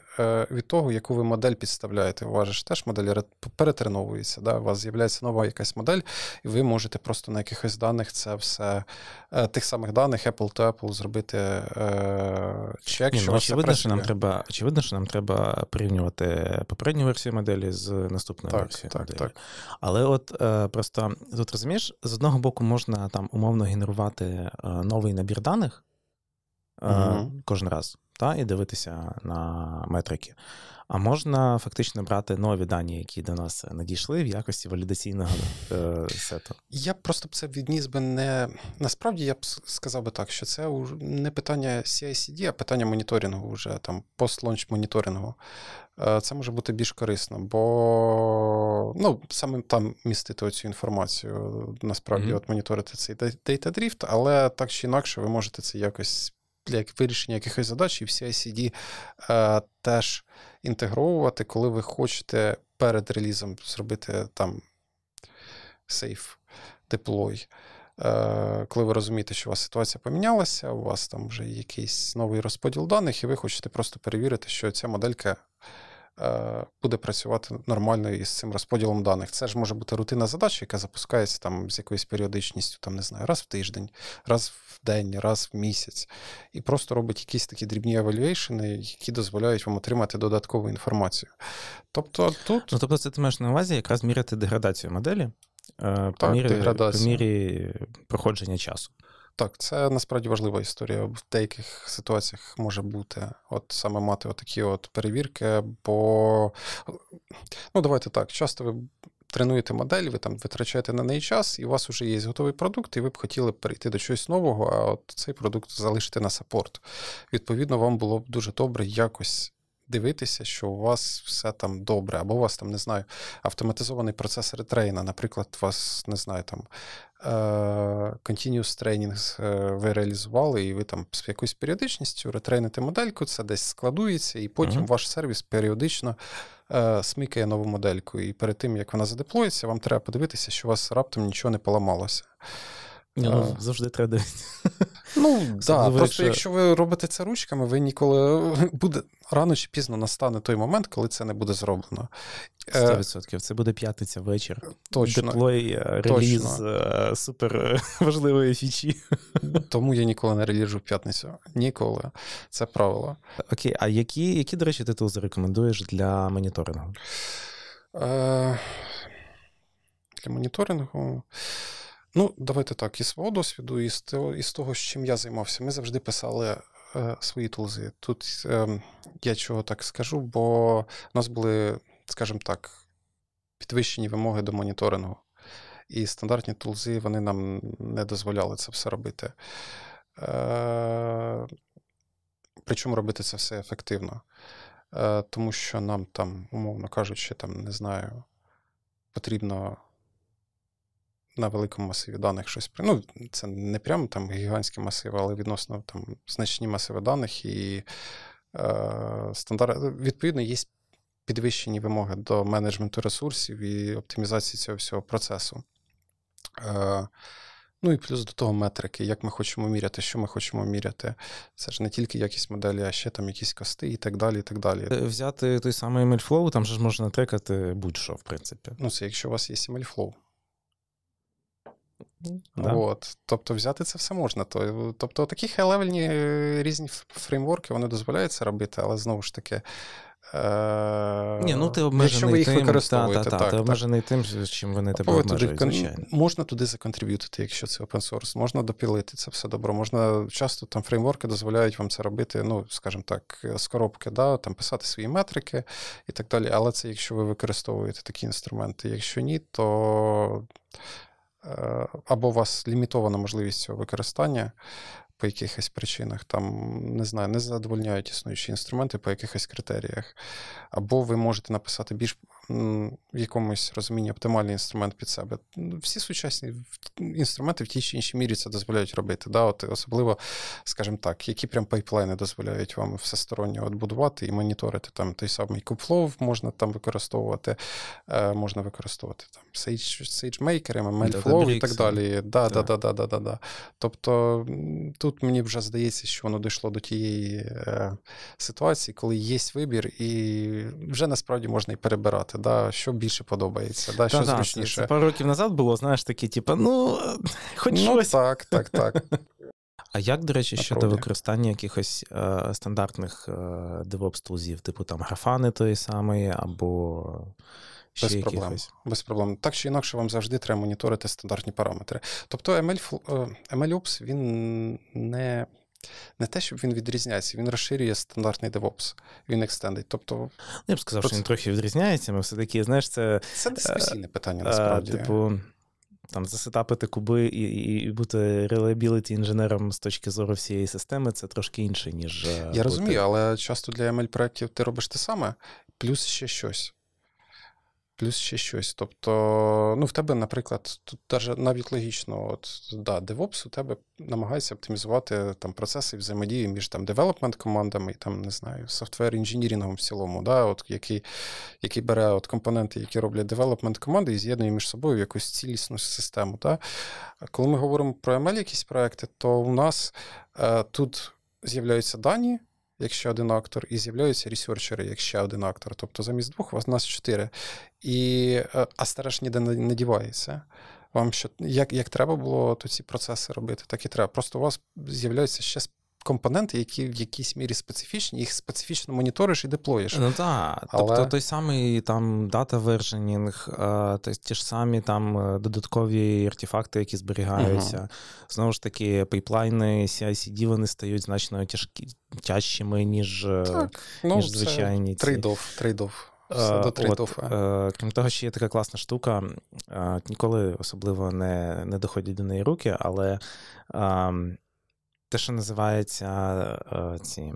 S2: від того, яку ви модель підставляєте. У вас ж теж моделі перетерновуються. Да? У вас з'являється нова якась модель, і ви можете просто на якихось даних це все е, тих самих даних Apple to Apple зробити е, чек. ну, очевидно, що нам
S1: треба, очевидно, що нам треба порівнювати попередню версію моделі з наступною так, версією. Так, моделі. так. Але от просто тут розумієш, з одного боку можна там умовно генерувати новий набір даних угу. кожен раз та, і дивитися на метрики. А можна фактично брати нові дані, які до нас надійшли в якості валідаційного е, сету?
S2: Я просто б це відніс би не насправді я б сказав би так, що це не питання CICD, а питання моніторингу вже там пост-лонч моніторингу. Е, це може бути більш корисно, бо ну, саме там містити оцю інформацію. Насправді, mm-hmm. от моніторити цей дейта дріфт, але так чи інакше, ви можете це якось для вирішення якихось задач, і всі ICD е, теж інтегровувати, коли ви хочете перед релізом зробити там сейф деплой. Е, коли ви розумієте, що у вас ситуація помінялася, у вас там вже якийсь новий розподіл даних, і ви хочете просто перевірити, що ця моделька Е, буде працювати нормально із цим розподілом даних. Це ж може бути рутинна задача, яка запускається там з якоюсь періодичністю, там не знаю, раз в тиждень, раз в день, раз в місяць, і просто робить якісь такі дрібні евалюейшени, які дозволяють вам отримати додаткову інформацію. Тобто тут.
S1: Ну, тобто, це ти маєш на увазі якраз міряти деградацію моделі. Е, по, так, мірі, по мірі
S2: проходження часу. Так, це насправді важлива історія. В деяких ситуаціях може бути от саме мати такі от перевірки, бо ну давайте так, часто ви. Тренуєте модель, ви там витрачаєте на неї час, і у вас вже є готовий продукт, і ви б хотіли перейти до чогось нового, а от цей продукт залишити на саппорт. Відповідно, вам було б дуже добре якось дивитися, що у вас все там добре, або у вас там не знаю автоматизований процесор ретрейна. Наприклад, у вас не знаю, там Э, continuous Training э, ви реалізували, і ви там з якоюсь періодичністю ретрейните модельку, це десь складується, і потім uh-huh. ваш сервіс періодично э, смикає нову модельку. І перед тим, як вона задеплоїться, вам треба подивитися, що у вас раптом нічого не поламалося. Ні, ну, Завжди треба Ну, да, просто якщо ви робите це ручками, ви ніколи буде рано чи пізно настане той момент, коли це не буде зроблено. 100%. Е, це буде п'ятниця вечір. Точно. Деплой, е, реліз е, супер важливої фічі. Тому я ніколи не реліжу в п'ятницю. Ніколи. Це правило. Окей, а які, які до речі, ти тут зарекомендуєш для моніторингу? Для моніторингу. Ну, давайте так, із свого досвіду, і з того, з чим я займався, ми завжди писали е, свої тулзи. Тут е, я чого так скажу, бо у нас були, скажімо так, підвищені вимоги до моніторингу. І стандартні тулзи вони нам не дозволяли це все робити. Е, Причому робити це все ефективно, Е, тому що нам там, умовно кажучи, там не знаю, потрібно на великому масиві даних щось Ну, це не прямо там гігантські масиви, але відносно там значні масиви даних і е, стандарт. Відповідно, є підвищені вимоги до менеджменту ресурсів і оптимізації цього всього процесу. Е, Ну і плюс до того метрики, як ми хочемо міряти, що ми хочемо міряти. Це ж не тільки якісь моделі, а ще там якісь кости і так далі. і так далі. Е,
S1: взяти той самий MLflow, там же ж можна трекати
S2: будь-що, в принципі. Ну, це якщо у вас є MLflow. Да. От. Тобто взяти це все можна. Тобто такі хай-левельні е, різні фреймворки вони дозволяють це робити, але знову ж таки. Е, ні, ну ти обмежений Якщо ви їх використовуєте, та, та, так, ти обмежений так. тим, чим вони тебе обмежують, туди, звичайно. Можна туди законтриб'ютити, якщо це open source, можна допілити це все добро. Можна часто там фреймворки дозволяють вам це робити, ну, скажімо так, з коробки, да, там писати свої метрики і так далі. Але це якщо ви використовуєте такі інструменти. Якщо ні, то Е, або у вас лімітована можливість цього використання по якихось причинах, там не знаю, не задовольняють існуючі інструменти по якихось критеріях, або ви можете написати більш в якомусь розумінні оптимальний інструмент під себе. Всі сучасні інструменти в тій чи іншій мірі це дозволяють робити. Да? От Особливо, скажімо так, які прям пайплайни дозволяють вам всесторонньо будувати і моніторити там той самий Kubeflow можна там використовувати, е, можна використовувати там Sage, SageMaker, і так далі. Да, да, да, да, да, да, да. Тобто тут мені вже здається, що воно дійшло до тієї е, ситуації, коли є вибір, і вже насправді можна і перебирати да, що більше подобається, да, що зручніше. Це
S1: пару років назад було, знаєш, такі, типу, ну,
S2: хоч ну, щось. Так, так, так.
S1: А як, до речі, щодо використання якихось е, стандартних е, devops тузів типу там графани тої самої, або.
S2: Ще без якихось. проблем. Без проблем. Так чи інакше, вам завжди треба моніторити стандартні параметри. Тобто ML, е, MLOps, він не не те, щоб він відрізняється, він розширює стандартний DevOps, він екстендить. Тобто, я б сказав, що він трохи відрізняється, але все таки,
S1: знаєш, це Це е, дискусійне питання е, насправді. Типу, там засетапити куби і і, і бути релабіліті інженером з точки зору всієї системи, це трошки інше, ніж. Е, я бути... розумію,
S2: але часто для ML-проєктів ти робиш те саме, плюс ще щось плюс ще щось. Тобто, ну в тебе, наприклад, тут навіть логічно, от да, DevOps у тебе намагається оптимізувати там процеси взаємодії між там девелопмент командами і там не знаю, софтвер інженірінгом в цілому, да, от який який бере от компоненти, які роблять девелопмент команди і з'єднує між собою якусь цілісну систему. Да. Коли ми говоримо про ML якісь проекти, то у нас е, тут з'являються дані якщо один актор, і з'являються ресерчери, якщо один актор. Тобто замість двох у нас чотири. І, е, А стереж ніде не дівається. Вам що як як треба було то ці процеси робити, так і треба. Просто у вас з'являються ще компоненти, які в якійсь мірі специфічні, їх специфічно моніториш і деплоїш. Ну так, тобто Але... тобто той
S1: самий там дата е, вершенінг, ті ж самі там е, додаткові артефакти, які зберігаються. Угу. Знову ж таки, пайплайни CICD, вони стають значно тяжкі, тяжчими, ніж е, так, ну, звичайні. Це трейдов, трейдов. Все до трейдов. От, крім того, що є така класна штука. Ніколи особливо не не доходять до неї руки, але ем, те, що називається е, ці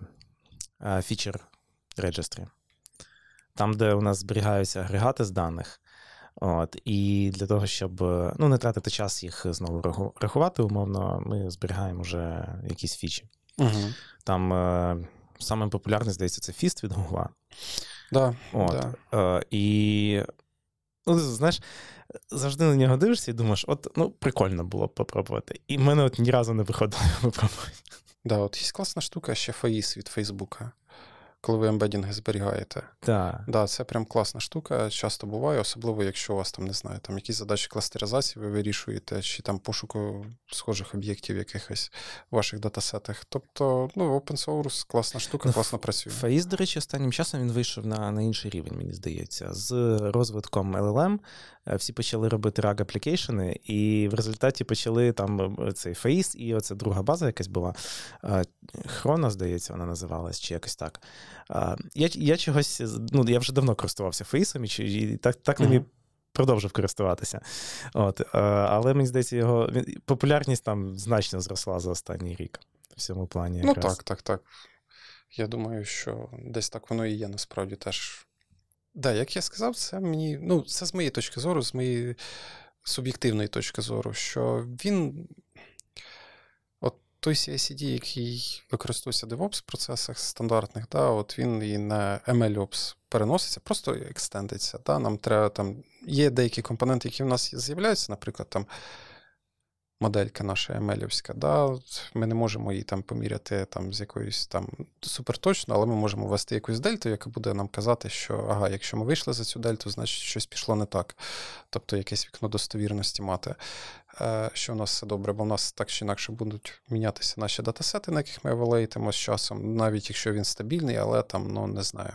S1: е, фічер реджестри. Там, де у нас зберігаються агрегати з даних. От, І для того, щоб е, ну, не тратити час їх знову рахувати, умовно, ми зберігаємо вже якісь фічі. Угу. Там саме популярне, здається, це фіст від Гугла. Да, От, да. І ну, знаєш, завжди на нього дивишся і думаєш, от ну прикольно було б
S2: попробувати. І в мене от ні разу не виходило випробувати. Да, от є класна штука ще фаїс від Фейсбука. Коли ви ембедінги зберігаєте. Да. Да, Це прям класна штука. Часто буває, особливо, якщо у вас там не знаю, там якісь задачі кластеризації ви вирішуєте, чи там пошуку схожих об'єктів якихось в ваших датасетах. Тобто, ну, open source класна штука, ну, класно працює.
S1: Фаїс, до речі, останнім часом він вийшов на на інший рівень, мені здається, з розвитком LLM Е, всі почали робити rag аплікейшени і в результаті почали там е, е, цей Face, і оця друга база якась була. Хрона, здається, вона називалась, чи якось так. Я я чогось, ну, я вже давно користувався Фейсом, і, і так так не міг Продовжив користуватися. От, Але мені здається, його популярність там значно зросла за останній рік в цьому плані. Ну якраз. Ну так, так, так.
S2: Я думаю, що десь так воно і є насправді теж да, як я сказав, це мені. Ну, це з моєї точки зору, з моєї суб'єктивної точки зору, що він. От той CICD, який використовується в DevOps процесах стандартних, да, от він і на MLOps переноситься, просто екстендиться. Да, Нам треба там. Є деякі компоненти, які в нас з'являються, наприклад, там моделька наша емелівська. Да? Ми не можемо її там поміряти там, з якоюсь там суперточно, але ми можемо ввести якусь дельту, яка буде нам казати, що ага, якщо ми вийшли за цю дельту, значить щось пішло не так. Тобто якесь вікно достовірності мати, е, що у нас все добре, бо в нас так чи інакше будуть мінятися наші датасети, на яких ми евалейтимо з часом, навіть якщо він стабільний, але там ну, не знаю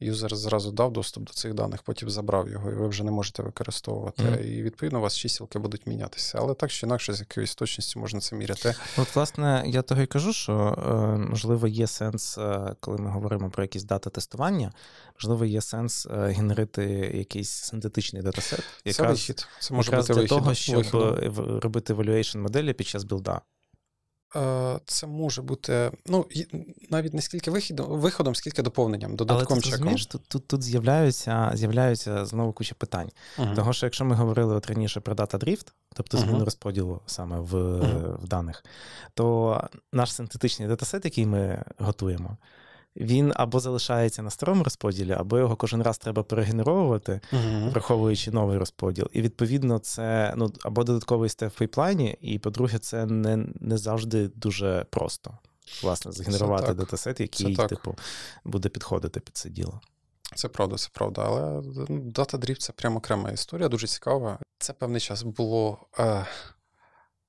S2: юзер зразу дав доступ до цих даних, потім забрав його, і ви вже не можете використовувати. Mm. І відповідно у вас чисілки будуть мінятися. Але так чи інакше, з якоюсь точністю можна це міряти.
S1: От, власне, я того й кажу, що е, можливо є сенс, е, коли ми говоримо про якісь дата тестування, можливо, є сенс е, генерити якийсь синтетичний датасет, якраз, це вихід. Це може якраз бути для вихід. того, щоб вихід. робити evaluation моделі під час білда.
S2: Е, це може бути ну навіть не скільки вихідом, виходом, скільки доповненням, додатковим чеком. розумієш,
S1: Тут тут, тут з'являються з'являються знову куча питань. Uh-huh. Того, що якщо ми говорили от раніше про дата дріфт, тобто зміну uh-huh. розподілу саме в, uh-huh. в даних, то наш синтетичний датасет, який ми готуємо, він або залишається на старому розподілі, або його кожен раз треба перегенеровувати, uh-huh. враховуючи новий розподіл. І відповідно, це ну або додатковий степ в плані і по-друге, це не, не завжди дуже просто власне згенерувати датасет, який типу буде підходити під це діло.
S2: Це правда, це правда. Але дата ну, дрів це прямо окрема історія, дуже цікава. Це певний час було е,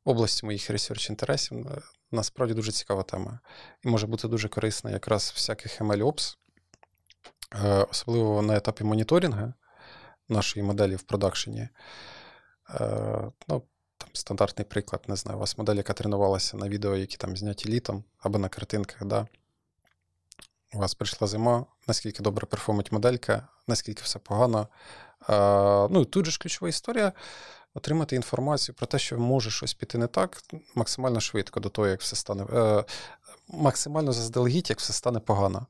S2: областю моїх ресерч інтересів насправді дуже цікава тема. І може бути дуже корисна якраз всяких ML-Ops, е, особливо на етапі моніторингу нашої моделі в продакшені. Е, ну, там Стандартний приклад, не знаю, у вас модель, яка тренувалася на відео, які там зняті літом або на картинках. да. У вас прийшла зима, наскільки добре перформить моделька, наскільки все погано. Е, ну і тут же ж ключова історія отримати інформацію про те, що може щось піти не так, максимально швидко до того, як все стане е, максимально заздалегідь, як все стане погано.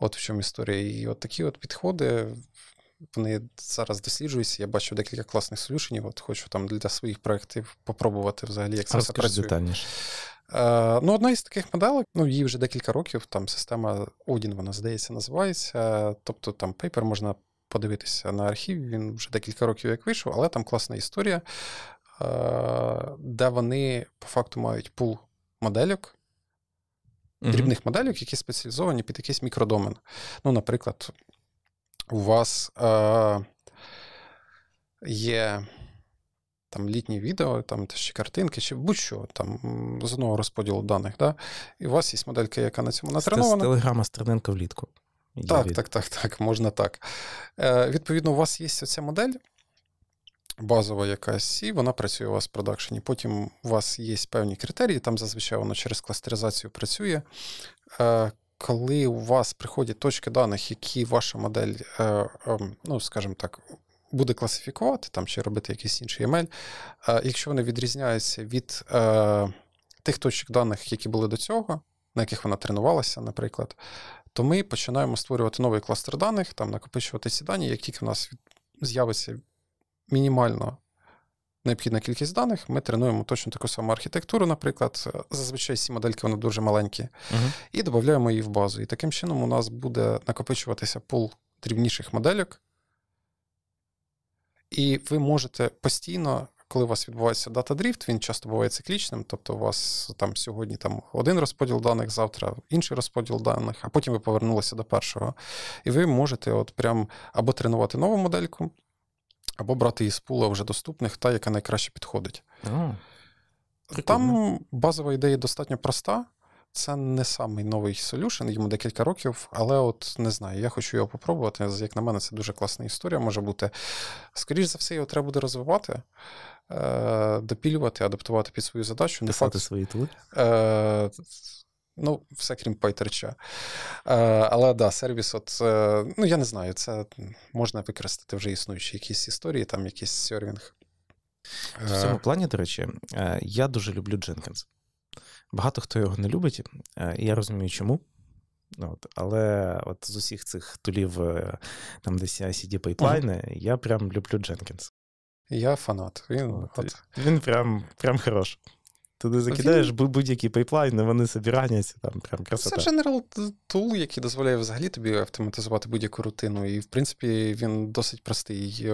S2: От в чому історія. І от такі от підходи. Вони зараз досліджуються. Я бачив декілька класних солюшенів. От хочу там для своїх проєктів попробувати взагалі, як це все працює. детальніше. Е, ну, одна із таких моделек, ну її вже декілька років. Там система Odin, вона здається, називається. Тобто там пейпер можна подивитися на архів. Він вже декілька років як вийшов, але там класна історія, е, де вони по факту мають пул модельок. Uh-huh. Дрібних модельок, які спеціалізовані під якийсь мікродомен. Ну, наприклад, у вас е, є там літні відео, там чи картинки, чи будь-що там з одного розподілу даних. Да? І у вас є моделька, яка на цьому натренована. З телеграма Стерненко влітку. Так, так, так, так, можна так. Е, Відповідно, у вас є ця модель. Базова якась, і вона працює у вас в продакшені. Потім у вас є певні критерії, там зазвичай воно через кластеризацію працює. Е, коли у вас приходять точки даних, які ваша модель, е, ем, ну, скажімо так, буде класифікувати там, чи робити якийсь інший емель, е, якщо вони відрізняються від тих точок даних, які були до цього, на яких вона тренувалася, наприклад, то ми починаємо створювати новий кластер даних, там накопичувати ці дані. Як тільки в нас з'явиться мінімально необхідна кількість даних, ми тренуємо точно таку саму архітектуру, наприклад. Е, зазвичай ці модельки вони дуже маленькі, uh-huh. і додаємо її в базу. І таким чином у нас буде накопичуватися пул дрібніших модельок. І ви можете постійно коли у вас відбувається дата-дріфт, він часто буває циклічним, тобто у вас там сьогодні там один розподіл даних, завтра інший розподіл даних, а потім ви повернулися до першого. І ви можете от прям або тренувати нову модельку, або брати із пула вже доступних, та, яка найкраще підходить. А, Там базова ідея достатньо проста. Це не самий новий солюшен, йому декілька років, але от не знаю, я хочу його попробувати. Як на мене, це дуже класна історія може бути. Скоріше за все, його треба буде розвивати, е, допілювати, адаптувати під свою задачу. Писати факт, свої тули? Е, ну, все крім Пайтерча. Е, але да, сервіс, от, ну я не знаю, це можна використати вже існуючі якісь історії, там якийсь сервінг.
S1: В цьому плані, до речі, я дуже люблю Jenkins. Багато хто його не любить, е, і я розумію, чому. От, Але от з усіх цих тулів, е, там десь ICD пайплайни mm я прям люблю Дженкінс.
S2: Я фанат. Він от, от. він прям
S1: прям хорош. Туди закидаєш він... будь-які пайплайни, вони збираняться, там прям ну, красота. Це
S2: General Tool, який дозволяє взагалі тобі автоматизувати будь-яку рутину. І, в принципі, він досить простий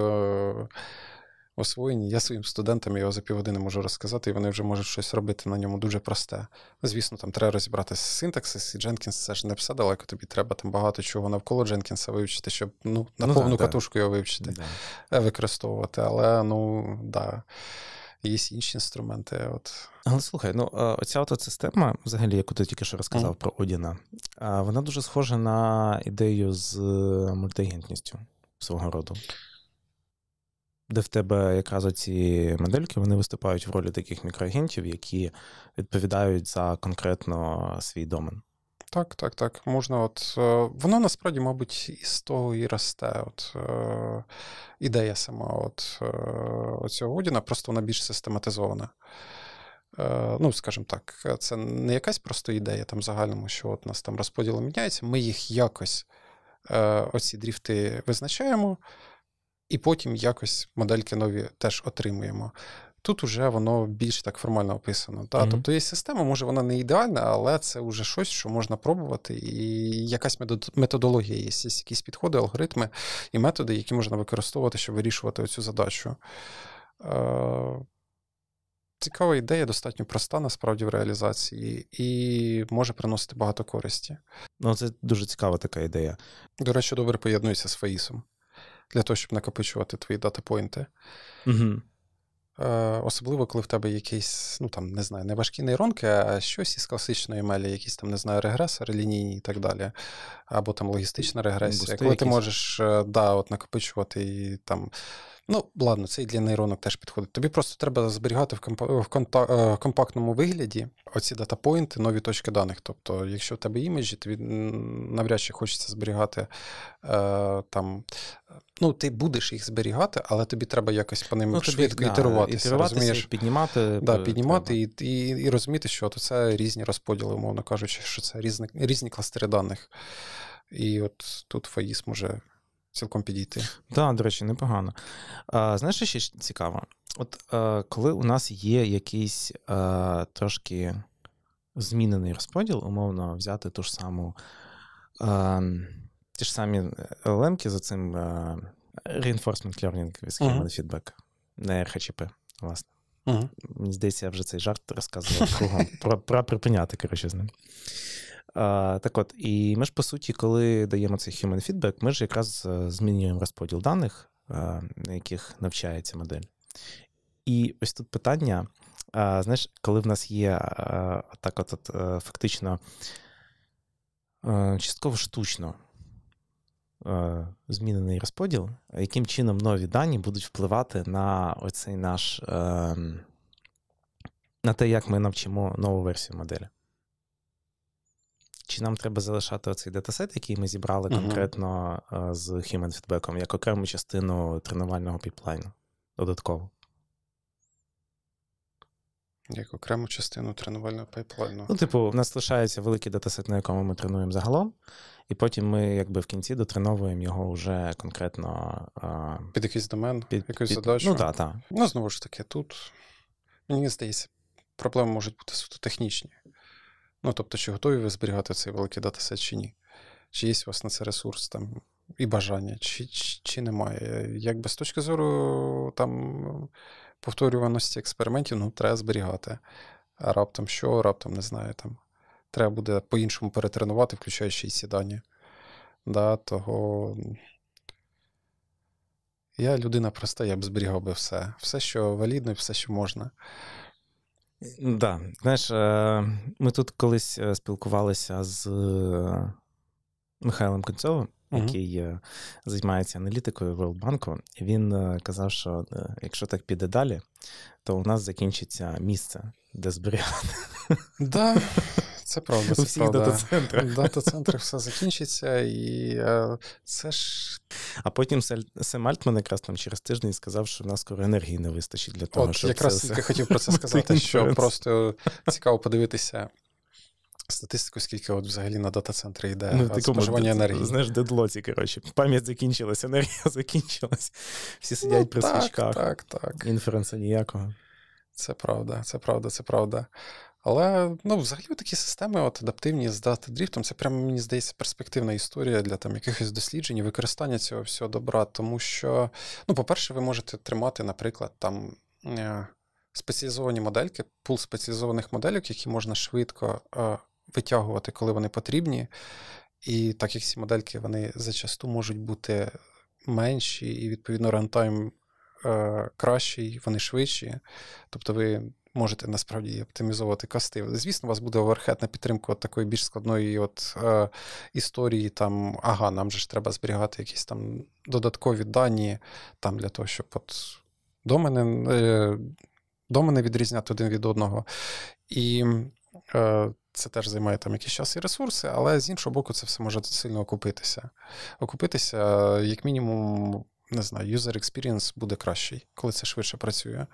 S2: освоєні. Я своїм студентам його за півгодини можу розказати, і вони вже можуть щось робити на ньому дуже просте. Звісно, там треба розібратися з синтаксис, і Дженкінс це ж не все далеко. Тобі треба там багато чого навколо Дженкінса вивчити, щоб ну, на ну, повну да, катушку його вивчити, да. Е, використовувати. Але ну да. Є інші інструменти. От.
S1: Але слухай, ну е, оця от система, взагалі, яку ти тільки що розказав mm. про Одіна, е, вона дуже схожа на ідею з мультиагентністю свого роду де в тебе якраз оці модельки вони виступають в ролі таких мікроагентів, які відповідають за конкретно свій домен.
S2: Так, так, так. Можна, от е, воно насправді, мабуть, із того і росте. От е, ідея сама от е, цього Одіна, просто вона більш систематизована. ну, скажімо так, це не якась просто ідея там в загальному, що от нас там розподіли міняється, Ми їх якось оці дріфти визначаємо і потім якось модельки нові теж отримуємо. Тут уже воно більш так формально описано. Та? Mm-hmm. Тобто є система, може вона не ідеальна, але це вже щось, що можна пробувати, і якась методологія є, є якісь підходи, алгоритми і методи, які можна використовувати, щоб вирішувати оцю задачу. Е, цікава ідея, достатньо проста, насправді, в реалізації, і може приносити багато користі. Ну, це дуже цікава така ідея. До речі, добре поєднується з Фаїсом для того, щоб накопичувати твої датапойнти. Угу. Е, особливо, коли в тебе якісь, ну там, не знаю, не важкі нейронки, а щось із класичної мелі, якісь там, не знаю, регресори лінійні і так далі, або там логістична регресія. Бусти коли якісь. ти можеш е, да, от накопичувати і там. Ну, ладно, це і для нейронок теж підходить. Тобі просто треба зберігати в, комп... в конта... Е, компактному вигляді оці датапойнти, нові точки даних. Тобто, якщо в тебе іміджі, тобі навряд чи хочеться зберігати е, там Ну, ти будеш їх зберігати, але тобі треба якось по ним ну, швидко тобі, ітеруватися. Да, Піднімати да, е, піднімати і, і і, розуміти, що то це різні розподіли, умовно кажучи, що це різні, різні кластери даних. І от тут ФАІС може цілком підійти. Так,
S1: да, до речі, непогано. А, Знаєш, що ще цікаво? От е, коли у нас є якийсь е, трошки змінений розподіл, умовно, взяти ту ж саму. Е, ті ж самі лемки за цим е, reinforcement learning від схеми на фідбек, не РХЧП, власне. Мені uh-huh. здається, я вже цей жарт розказував кругом. Про, про припиняти, коротше, з ним. А, е, Так от, і ми ж, по суті, коли даємо цей human feedback, ми ж якраз е, змінюємо розподіл даних, на яких навчається модель. І ось тут питання: а, знаєш, коли в нас є а, так от, от фактично частково штучно Е, змінений розподіл, яким чином нові дані будуть впливати на оцей наш ем, на те, як ми навчимо нову версію моделі. Чи нам треба залишати оцей датасет, який ми зібрали uh-huh. конкретно е, з human фідбеком, як окрему частину тренувального піплайну додатково?
S2: Як окрему частину тренувального пайплайну. Ну,
S1: типу, в нас лишається великий датасет, на якому ми тренуємо загалом, і потім ми якби в кінці дотреновуємо його вже конкретно.
S2: А... Під якийсь домен, під якусь задачу. Ну, так, так. Ну, знову ж таки, тут мені здається, проблеми можуть бути суто технічні. Ну, тобто, чи готові ви зберігати цей великий датасет, чи ні? Чи є у вас на це ресурс там і бажання, чи, чи, чи немає. Якби з точки зору там повторюваності експериментів ну, треба зберігати. А раптом що, раптом не знаю. там. Треба буде по-іншому перетренувати, включаючи і ці дані. Да, того... Я людина проста, я б зберігав би все. Все, що валідно, і все, що можна. Да. Знаєш, е, ми тут колись е, спілкувалися з
S1: е, Михайлом Концовим який uh-huh. займається аналітикою Велбанку, він е, казав, що е, якщо так піде далі, то у нас закінчиться місце, де зберігати. Да, це правда. Це всіх правда. дата-центрах.
S2: Дата-центрах все закінчиться, і а, це ж. А потім
S1: Сем Альтман якраз там через тиждень сказав, що в нас скоро енергії не вистачить для того, От, щоб. Якраз це все... хотів про це сказати, що
S2: просто цікаво подивитися статистику, скільки от взагалі на дата-центри йде ну, споживання енергії. Знаєш, дедлоці, коротше, пам'ять закінчилася, енергія
S1: закінчилась.
S2: Всі ну, сидять ну, при так, свічках. Так, так. Інференса ніякого. Це правда, це правда, це правда. Але ну, взагалі такі системи, от адаптивні з дата дріфтом, це прямо, мені здається, перспективна історія для там якихось досліджень і використання цього всього добра. Тому що, ну, по-перше, ви можете тримати, наприклад, там. Е, спеціалізовані модельки, пул спеціалізованих моделек, які можна швидко е, витягувати, коли вони потрібні. І так як ці модельки вони зачасту можуть бути менші, і, відповідно, рантайм е, кращий, вони швидші. Тобто ви можете насправді оптимізувати касти. Звісно, у вас буде оверхед на підтримку от такої більш складної от, е, історії, там, ага, нам же ж треба зберігати якісь там додаткові дані там для того, щоб от до мене, е, до мене відрізняти один від одного. І е, це теж займає там якийсь час і ресурси, але з іншого боку, це все може сильно окупитися. Окупитися, як мінімум, не знаю, user experience буде кращий, коли це швидше працює.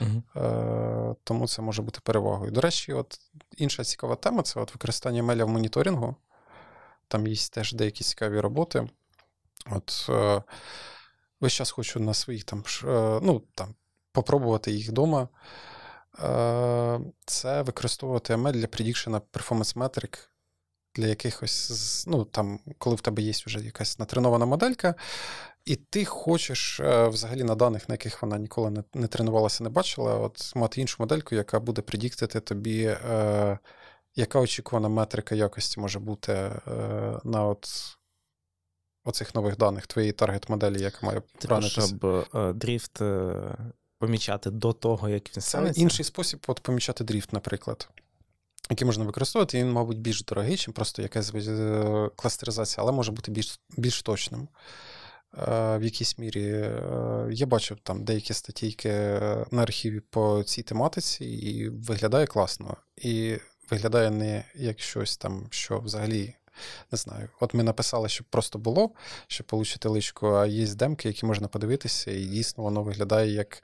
S2: Uh-huh. Тому це може бути перевагою. До речі, от інша цікава тема це от використання меля в моніторингу. Там є теж деякі цікаві роботи. От е, весь час хочу на своїх там, е, ну, там попробувати їх вдома. Е, це використовувати ML для предікшена performance метрик для якихось, ну там, коли в тебе є вже якась натренована моделька, і ти хочеш е, взагалі на даних, на яких вона ніколи не, не тренувалася, не бачила, от мати іншу модельку, яка буде предіктити тобі, е, яка очікувана метрика якості може бути е, на от. Оцих нових даних твоєї таргет-моделі, яка має Типу, щоб е, дріфт помічати до того, як він станеться? Інший спосіб от помічати дріфт, наприклад, який можна використовувати, він, мабуть, більш дорогий, ніж просто якась е, кластеризація, але може бути більш, більш точним. Е, в якійсь мірі е, я бачив там деякі статійки на архіві по цій тематиці, і виглядає класно. І виглядає не як щось там, що взагалі не знаю. От ми написали, щоб просто було, щоб отримати личку, а є демки, які можна подивитися, і дійсно воно виглядає як.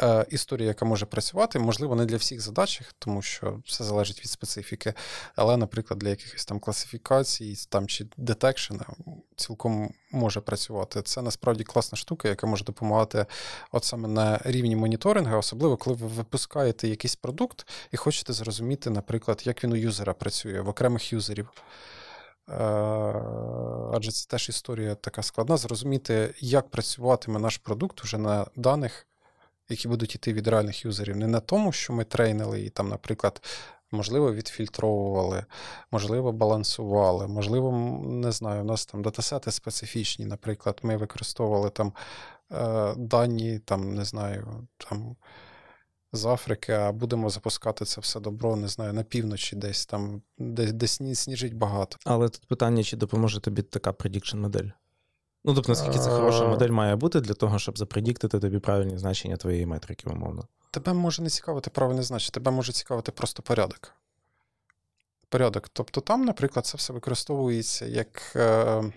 S2: Е, історія, яка може працювати, можливо, не для всіх задач, тому що все залежить від специфіки. Але, наприклад, для якихось там класифікацій там чи детекшена цілком може працювати. Це насправді класна штука, яка може допомагати от саме на рівні моніторингу, особливо коли ви випускаєте якийсь продукт і хочете зрозуміти, наприклад, як він у юзера працює в окремих юзерів. Е, адже це теж історія така складна, зрозуміти, як працюватиме наш продукт уже на даних, які будуть йти від реальних юзерів. Не на тому, що ми трейнили і там, наприклад, можливо, відфільтровували, можливо, балансували, можливо, не знаю, у нас там датасети специфічні. Наприклад, ми використовували там е, дані, там, не знаю, там з Африки, а будемо запускати це все добро, не знаю, на півночі, десь там, десь де сніжить багато.
S1: Але тут питання, чи допоможе
S2: тобі така предікшн модель?
S1: Ну, тобто, наскільки це хороша е. модель
S2: має бути для того, щоб запредіктити тобі правильні значення твоєї метрики, умовно? Тебе може не цікавити правильне значення, тебе може цікавити просто порядок. Порядок. Тобто там, наприклад, це все використовується як е,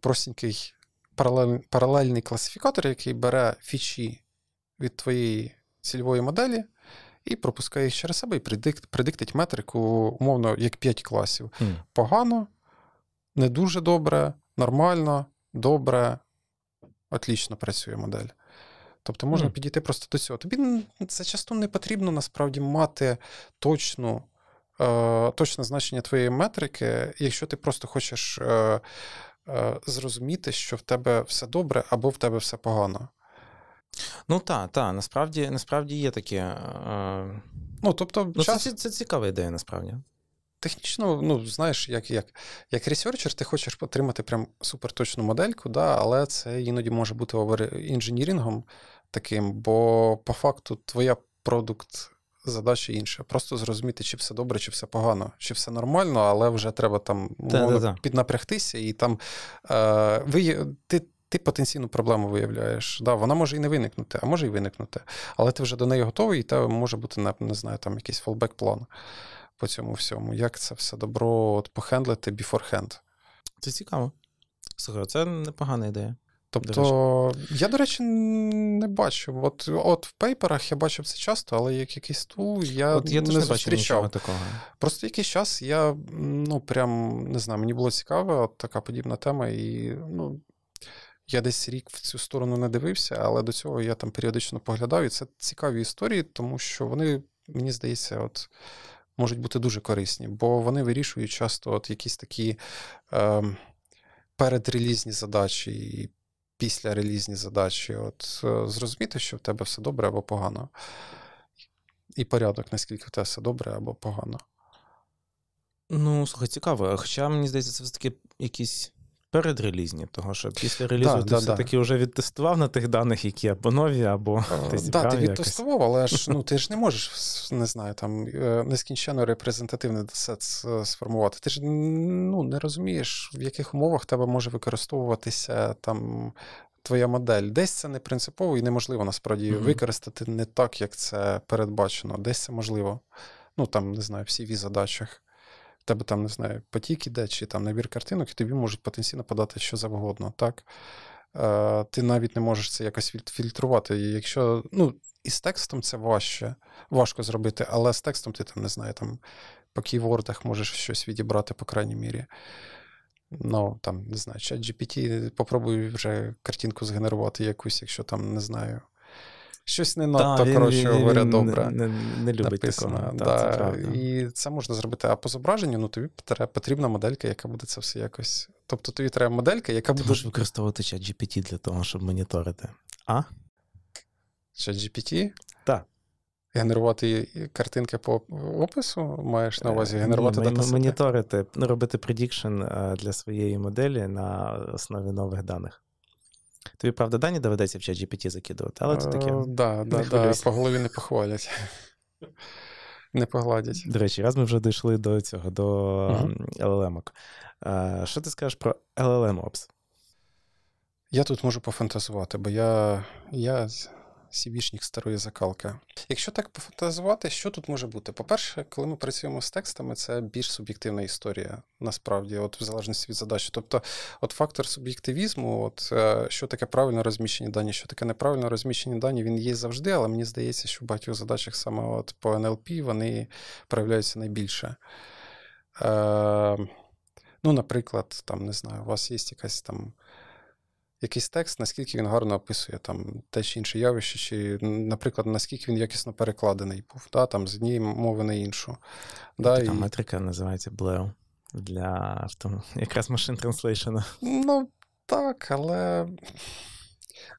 S2: простенький паралель, паралельний класифікатор, який бере фічі від твоєї цільової моделі. І пропускає їх через себе і предикт, предиктить метрику, умовно, як 5 класів. Mm. Погано, не дуже добре, нормально, добре, отлічно працює модель. Тобто можна mm. підійти просто до цього. Тобі це часто не потрібно насправді мати точну, е, точне значення твоєї метрики, якщо ти просто хочеш е, е, зрозуміти, що в тебе все добре або в тебе все погано.
S1: Ну так, та, насправді насправді є таке. Е,
S2: ну, тобто, ну, час... це, це цікава ідея, насправді. Технічно, ну знаєш, як як, як ресерчер, ти хочеш отримати прям суперточну модельку, да, але це іноді може бути інженірингом таким, бо по факту твоя продукт задача інша. Просто зрозуміти, чи все добре, чи все погано, чи все нормально, але вже треба там да, да, да. піднапрягтися і там е, ви ти ти потенційну проблему виявляєш. Да, Вона може і не виникнути, а може і виникнути. Але ти вже до неї готовий, і тебе може бути не знаю, там якийсь фолбек-план по цьому всьому. Як це все добро от, похендлити beforehand. Це цікаво. Слухай, це непогана ідея. Тобто, до я, до речі, не бачу. От от в пейперах я бачив це часто, але як якийсь тул я, от я не, зустрічав. Просто якийсь час я ну прям не знаю, мені було цікаво, от така подібна тема, і ну, я десь рік в цю сторону не дивився, але до цього я там періодично поглядав, і це цікаві історії, тому що вони, мені здається, от можуть бути дуже корисні, бо вони вирішують часто от якісь такі е, передрелізні задачі і післярелізні задачі. От е, Зрозуміти, що в тебе все добре або погано. І порядок, наскільки в тебе все добре або погано. Ну, слухай, цікаво. Хоча
S1: мені здається, це все таки якісь передрелізні, того що після релізу да, ти да, все-таки
S2: вже відтестував
S1: на тих даних, які або нові, або ти зібрав Так, ти відтестував,
S2: але ж ну ти ж не можеш не знаю, там е, нескінченно репрезентативний десет сформувати. Ти ж ну, не розумієш, в яких умовах тебе може використовуватися там. Твоя модель. Десь це не принципово і неможливо насправді mm-hmm. використати не так, як це передбачено. Десь це можливо. Ну там, не знаю, всі ві задачах тебе там не знаю, потік іде, чи там набір картинок, і тобі можуть потенційно подати що завгодно. так? Е, Ти навіть не можеш це якось фільтрувати. І якщо, ну, і з текстом це важче, важко зробити, але з текстом ти там не знаю, там по ківордах можеш щось відібрати, по крайній мірі. Ну, там, не знаю, чат GPT попробуй вже картинку згенерувати якусь, якщо там не знаю щось не надто да, коротше говоря, добре. Не, не, не любить написано. такого. Да, да. Це І це можна зробити. А по зображенню ну тобі потрібна моделька, яка буде це все якось. Тобто тобі треба моделька, яка Ти буде. Ти можеш
S1: використовувати чат GPT для того, щоб моніторити.
S2: А? Чат GPT? Так. Генерувати картинки по опису, маєш на увазі генерувати Ні, датасети?
S1: Моніторити, ну, робити предікшн для своєї моделі на основі нових даних. Тобі, правда, дані доведеться в чат GPT закидувати, але це таке. Так, е, так,
S2: по голові не похвалять. Не погладять. До
S1: речі, раз ми вже дійшли до цього, до uh ем, llm
S2: е, Що ти скажеш про LLM Ops? Я тут можу пофантазувати, бо я я cv старої закалки. Якщо так пофантазувати, що тут може бути? По-перше, коли ми працюємо з текстами, це більш суб'єктивна історія, насправді, от в залежності від задачі. Тобто, от фактор суб'єктивізму, от е, що таке правильно розміщені дані, що таке неправильно розміщені дані, він є завжди, але мені здається, що в багатьох задачах саме от по НЛП вони проявляються найбільше. Е, Ну, наприклад, там не знаю, у вас є якась там якийсь текст, наскільки він гарно описує там те чи інше явище, чи, наприклад, наскільки він якісно перекладений був, да, там з однієї мови на іншу. Ну, да, Така типу, і...
S1: метрика називається Bleu для там, якраз машин транслейшена.
S2: Ну, так, але.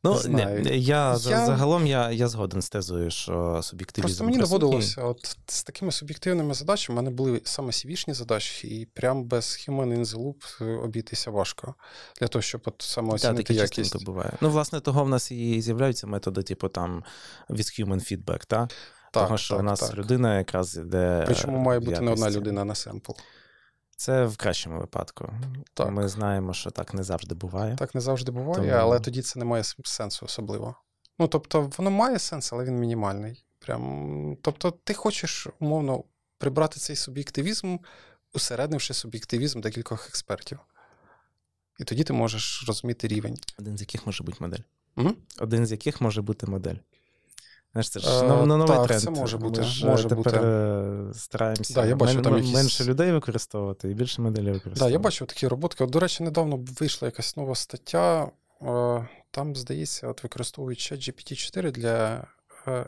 S1: Ну, не, не я, я загалом я я згоден з тезою, що суб'єктивізм. Просто мені доводилося,
S2: от з такими суб'єктивними задачами, в мене були саме сівішні задачі, і прям без human in the loop е, обійтися важко для того, щоб от самооцінити да, якість. буває. Ну, власне, того
S1: в нас і з'являються методи, типу там від human feedback, та? так? Тому що так, в нас так. людина якраз іде. Причому має бути якості. не одна людина на семпл. Це в кращому
S2: випадку. Так. Ми знаємо, що так не завжди буває. Так не завжди буває, Тому... але тоді це не має сенсу особливо. Ну, тобто, воно має сенс, але він мінімальний. Прям, Тобто, ти хочеш умовно прибрати цей суб'єктивізм, усереднивши суб'єктивізм декількох експертів. І тоді ти можеш розуміти рівень. Один з яких може бути модель. Угу.
S1: Один з яких може бути модель. Знаєш, це ж е, на, на новий так, тренд. Це може бути. Ми ж е, тепер бути. Е, стараємося да, я бачу, мен, там якісь... менше людей використовувати і більше моделей використовувати. Да, я
S2: бачив такі роботки. От, До речі, недавно вийшла якась нова стаття. Там, здається, от використовують ще GPT-4 для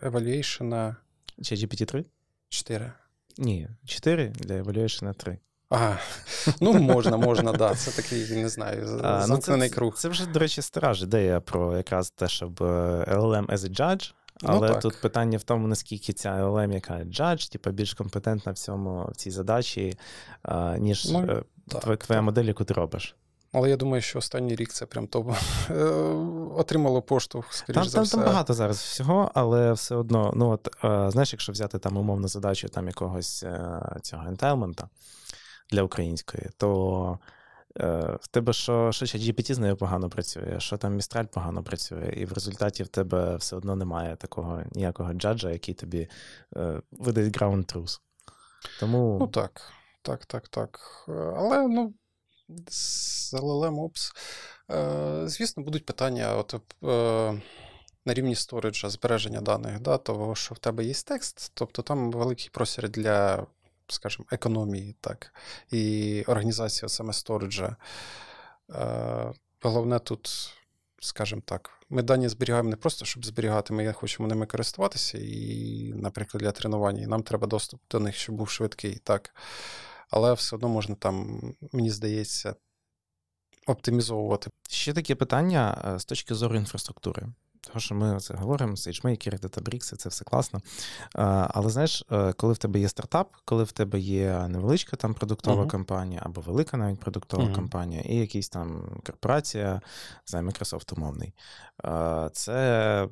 S2: евалюейшена.
S1: Ще GPT-3? 4. Ні, 4 для евалюейшена 3. Ага, ну можна, можна,
S2: да. Це такий, не знаю, а, ну, замкнений ну круг.
S1: Це вже, до речі, стара ж ідея про якраз те, щоб LLM as a judge Ну але ну, тут питання в тому, наскільки ця LLM, яка джадж, типу, більш компетентна в цьому в цій задачі, ніж ну, е, так, твоя так. модель, яку ти робиш.
S2: Але я думаю, що останній рік це прям то е, отримало поштовх, скоріш там, за там, все. Там багато
S1: зараз всього, але все одно, ну от е, знаєш, якщо взяти там умовну задачу там якогось цього ентайлмента для української, то Е, в тебе що що GPT з нею погано працює, що там містраль погано працює, і в результаті в тебе все одно немає такого ніякого джаджа, який тобі е, видасть
S2: ground truth. Тому... Ну так, так, так, так. Але ну, з LLM Ops, е, звісно, будуть питання от, е, на рівні сториджа, збереження даних, да, того, що в тебе є текст, тобто там великий просір для скажімо, економії, так, і організація саме сториджа. Е, головне тут, скажімо так, ми дані зберігаємо не просто, щоб зберігати, ми хочемо ними користуватися, і, наприклад, для тренувань, і нам треба доступ до них, щоб був швидкий. так. Але все одно можна там, мені здається, оптимізовувати. Ще таке питання е, з точки зору інфраструктури.
S1: Того, що ми це говоримо, сейчмейкери, датабрікси, це все класно. Але знаєш, е, коли в тебе є стартап, коли в тебе є невеличка там продуктова uh-huh. компанія або велика навіть продуктова uh-huh. компанія, і якась там корпорація, за Microsoft умовний, це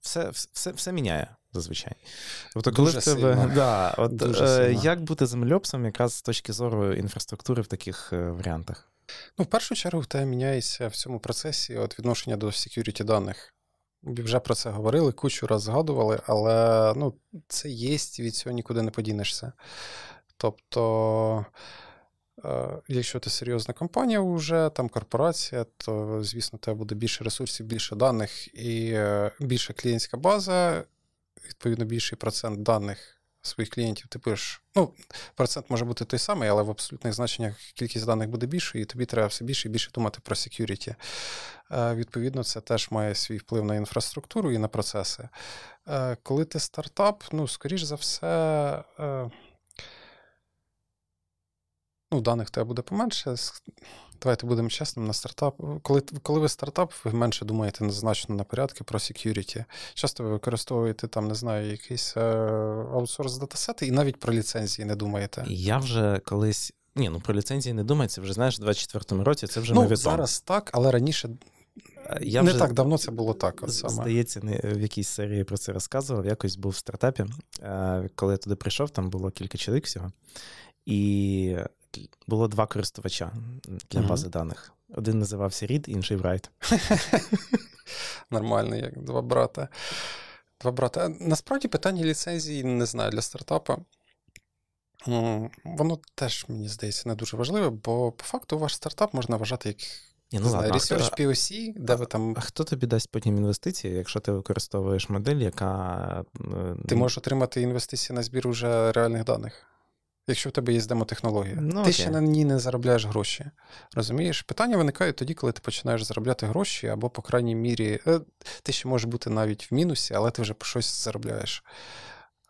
S1: все, все, все міняє. Зазвичай. Тобто, коли Дуже в тебе. Сильно. Да, от, Дуже е, Як бути земльопсом якраз з точки зору інфраструктури в таких е, варіантах?
S2: Ну, в першу чергу, те міняється в цьому процесі от відношення до security даних. Вже про це говорили, кучу раз згадували, але ну, це є, від цього нікуди не подінешся. Тобто, е, якщо ти серйозна компанія, вже там корпорація, то, звісно, тебе буде більше ресурсів, більше даних і е, більша клієнтська база, відповідно, більший процент даних своїх клієнтів ти пишеш. Ну, процент може бути той самий, але в абсолютних значеннях кількість даних буде більше, і тобі треба все більше і більше думати про security. Е, відповідно, це теж має свій вплив на інфраструктуру і на процеси. Е, коли ти стартап, ну, скоріш за все. Е, ну, даних тебе буде поменше. Давайте будемо чесним: на стартап. Коли коли ви стартап, ви менше думаєте незначно на порядки про security. Часто ви використовуєте там, не знаю, якийсь е, аутсорс датасети і навіть про ліцензії не думаєте.
S1: Я вже колись. Ні, ну про ліцензії не думається, вже знаєш, в 24 році це вже ну, невідомо. зараз
S2: так, але раніше
S1: я не так давно це було так. От саме. Здається, не в якійсь серії про це розказував. Якось був в стартапі. Е, коли я туди прийшов, там було кілька чоловік всього. І було два користувача
S2: для бази mm-hmm. даних.
S1: Один називався Рід, інший Брайт.
S2: Нормально, як два брата. Два брата. Насправді питання ліцензії не знаю для стартапа. Ну, воно теж, мені здається, не дуже важливе, бо по факту ваш стартап можна вважати як ну не, ну, знаю, research POC, де ви там. А хто тобі дасть потім інвестиції, якщо ти використовуєш модель, яка. Ти можеш отримати інвестиції на збір уже реальних даних якщо в тебе є демотехнологія. Ну, ти ще на ній не заробляєш гроші. Розумієш? Питання виникає тоді, коли ти починаєш заробляти гроші, або, по крайній мірі, е, ти ще можеш бути навіть в мінусі, але ти вже по щось заробляєш.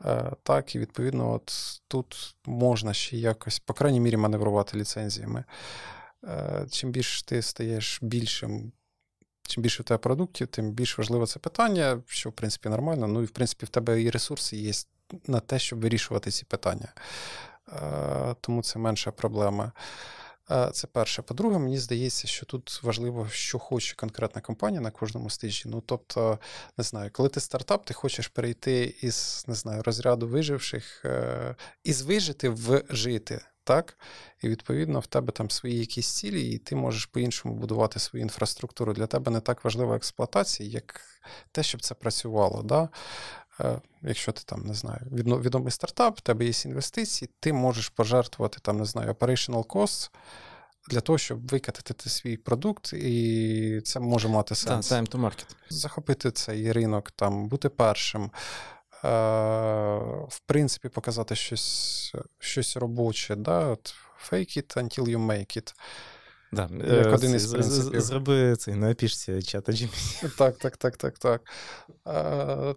S2: Е, так, і відповідно, от тут можна ще якось, по крайній мірі, маневрувати ліцензіями. Е, чим більше ти стаєш більшим. Чим більше в тебе продуктів, тим більш важливе це питання, що в принципі нормально. Ну і в принципі в тебе і ресурси є на те, щоб вирішувати ці питання. Е, тому це менша проблема. Е, це перше. По-друге, мені здається, що тут важливо, що хоче конкретна компанія на кожному стижі. Ну, тобто, не знаю, коли ти стартап, ти хочеш перейти із не знаю, розряду виживших, е, із вижити в жити. Так, і відповідно в тебе там свої якісь цілі, і ти можеш по-іншому будувати свою інфраструктуру. Для тебе не так важлива експлуатація, як те, щоб це працювало. Да? Е, якщо ти там не знаю, відомий стартап, в тебе є інвестиції, ти можеш пожертвувати там, не знаю, operational cost для того, щоб викатити свій продукт, і це може мати сенс. time to market. Захопити цей ринок, там, бути першим, е, в принципі, показати щось щось робоче. да, от Fake it until you make it. Да, Як е, один із принципів.
S1: Зроби цей на пішці чата
S2: Так, так, так, так, так.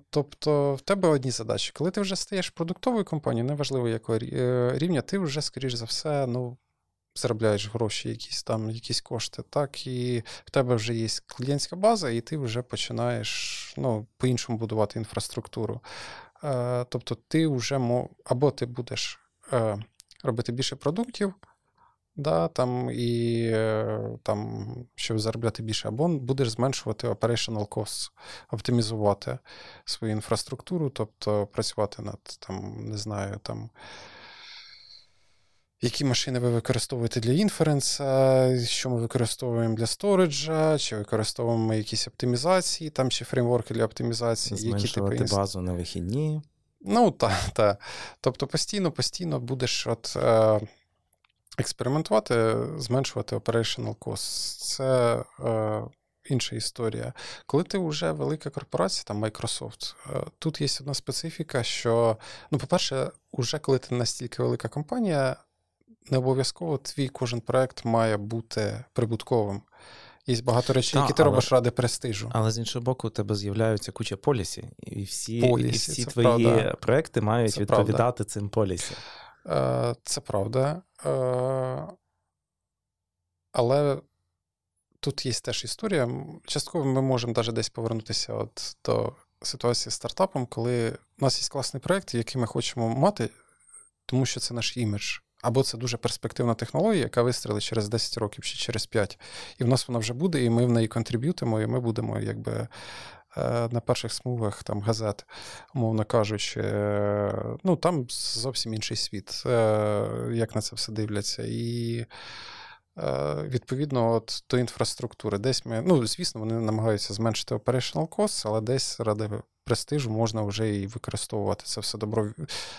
S2: тобто в тебе одні задачі. Коли ти вже стаєш продуктовою компанією, неважливо якого е, рівня, ти вже, скоріш за все, ну. Заробляєш гроші, якісь там, якісь кошти, так, і в тебе вже є клієнтська база, і ти вже починаєш ну, по-іншому будувати інфраструктуру. Е, Тобто ти вже або ти будеш е, робити більше продуктів, Да, там і е, там, щоб заробляти більше, або будеш зменшувати operational costs, оптимізувати свою інфраструктуру, тобто працювати над там, не знаю, там. Які машини ви використовуєте для інференса, що ми використовуємо для сториджа, чи використовуємо якісь оптимізації, там чи фреймворки для оптимізації, які типи базу на вихідні. Ну так, так. Тобто постійно, постійно будеш от, е, експериментувати, зменшувати operational cost. Це е, інша історія. Коли ти вже велика корпорація, там Microsoft, е, тут є одна специфіка, що, ну, по-перше, уже коли ти настільки велика компанія, не обов'язково твій кожен проект має бути прибутковим. Є багато речей, які ти але, робиш ради престижу. Але з іншого
S1: боку, у тебе з'являються куча полісі, і всі
S2: полісі, і всі твої правда.
S1: проекти мають це відповідати правда. цим полісі. Е, це правда.
S2: Е, але тут є теж історія. Частково ми можемо навіть десь повернутися от до ситуації з стартапом, коли у нас є класний проєкт, який ми хочемо мати, тому що це наш імідж. Або це дуже перспективна технологія, яка вистрілить через 10 років чи через 5. І в нас вона вже буде, і ми в неї контриб'ютимо, і ми будемо якби Е, на перших смугах там газет, умовно кажучи, е, ну там зовсім інший світ, е, як на це все дивляться. І Е, відповідно, от до інфраструктури, десь ми, ну звісно, вони намагаються зменшити operational costs, але десь ради престижу можна вже і використовувати це все добро.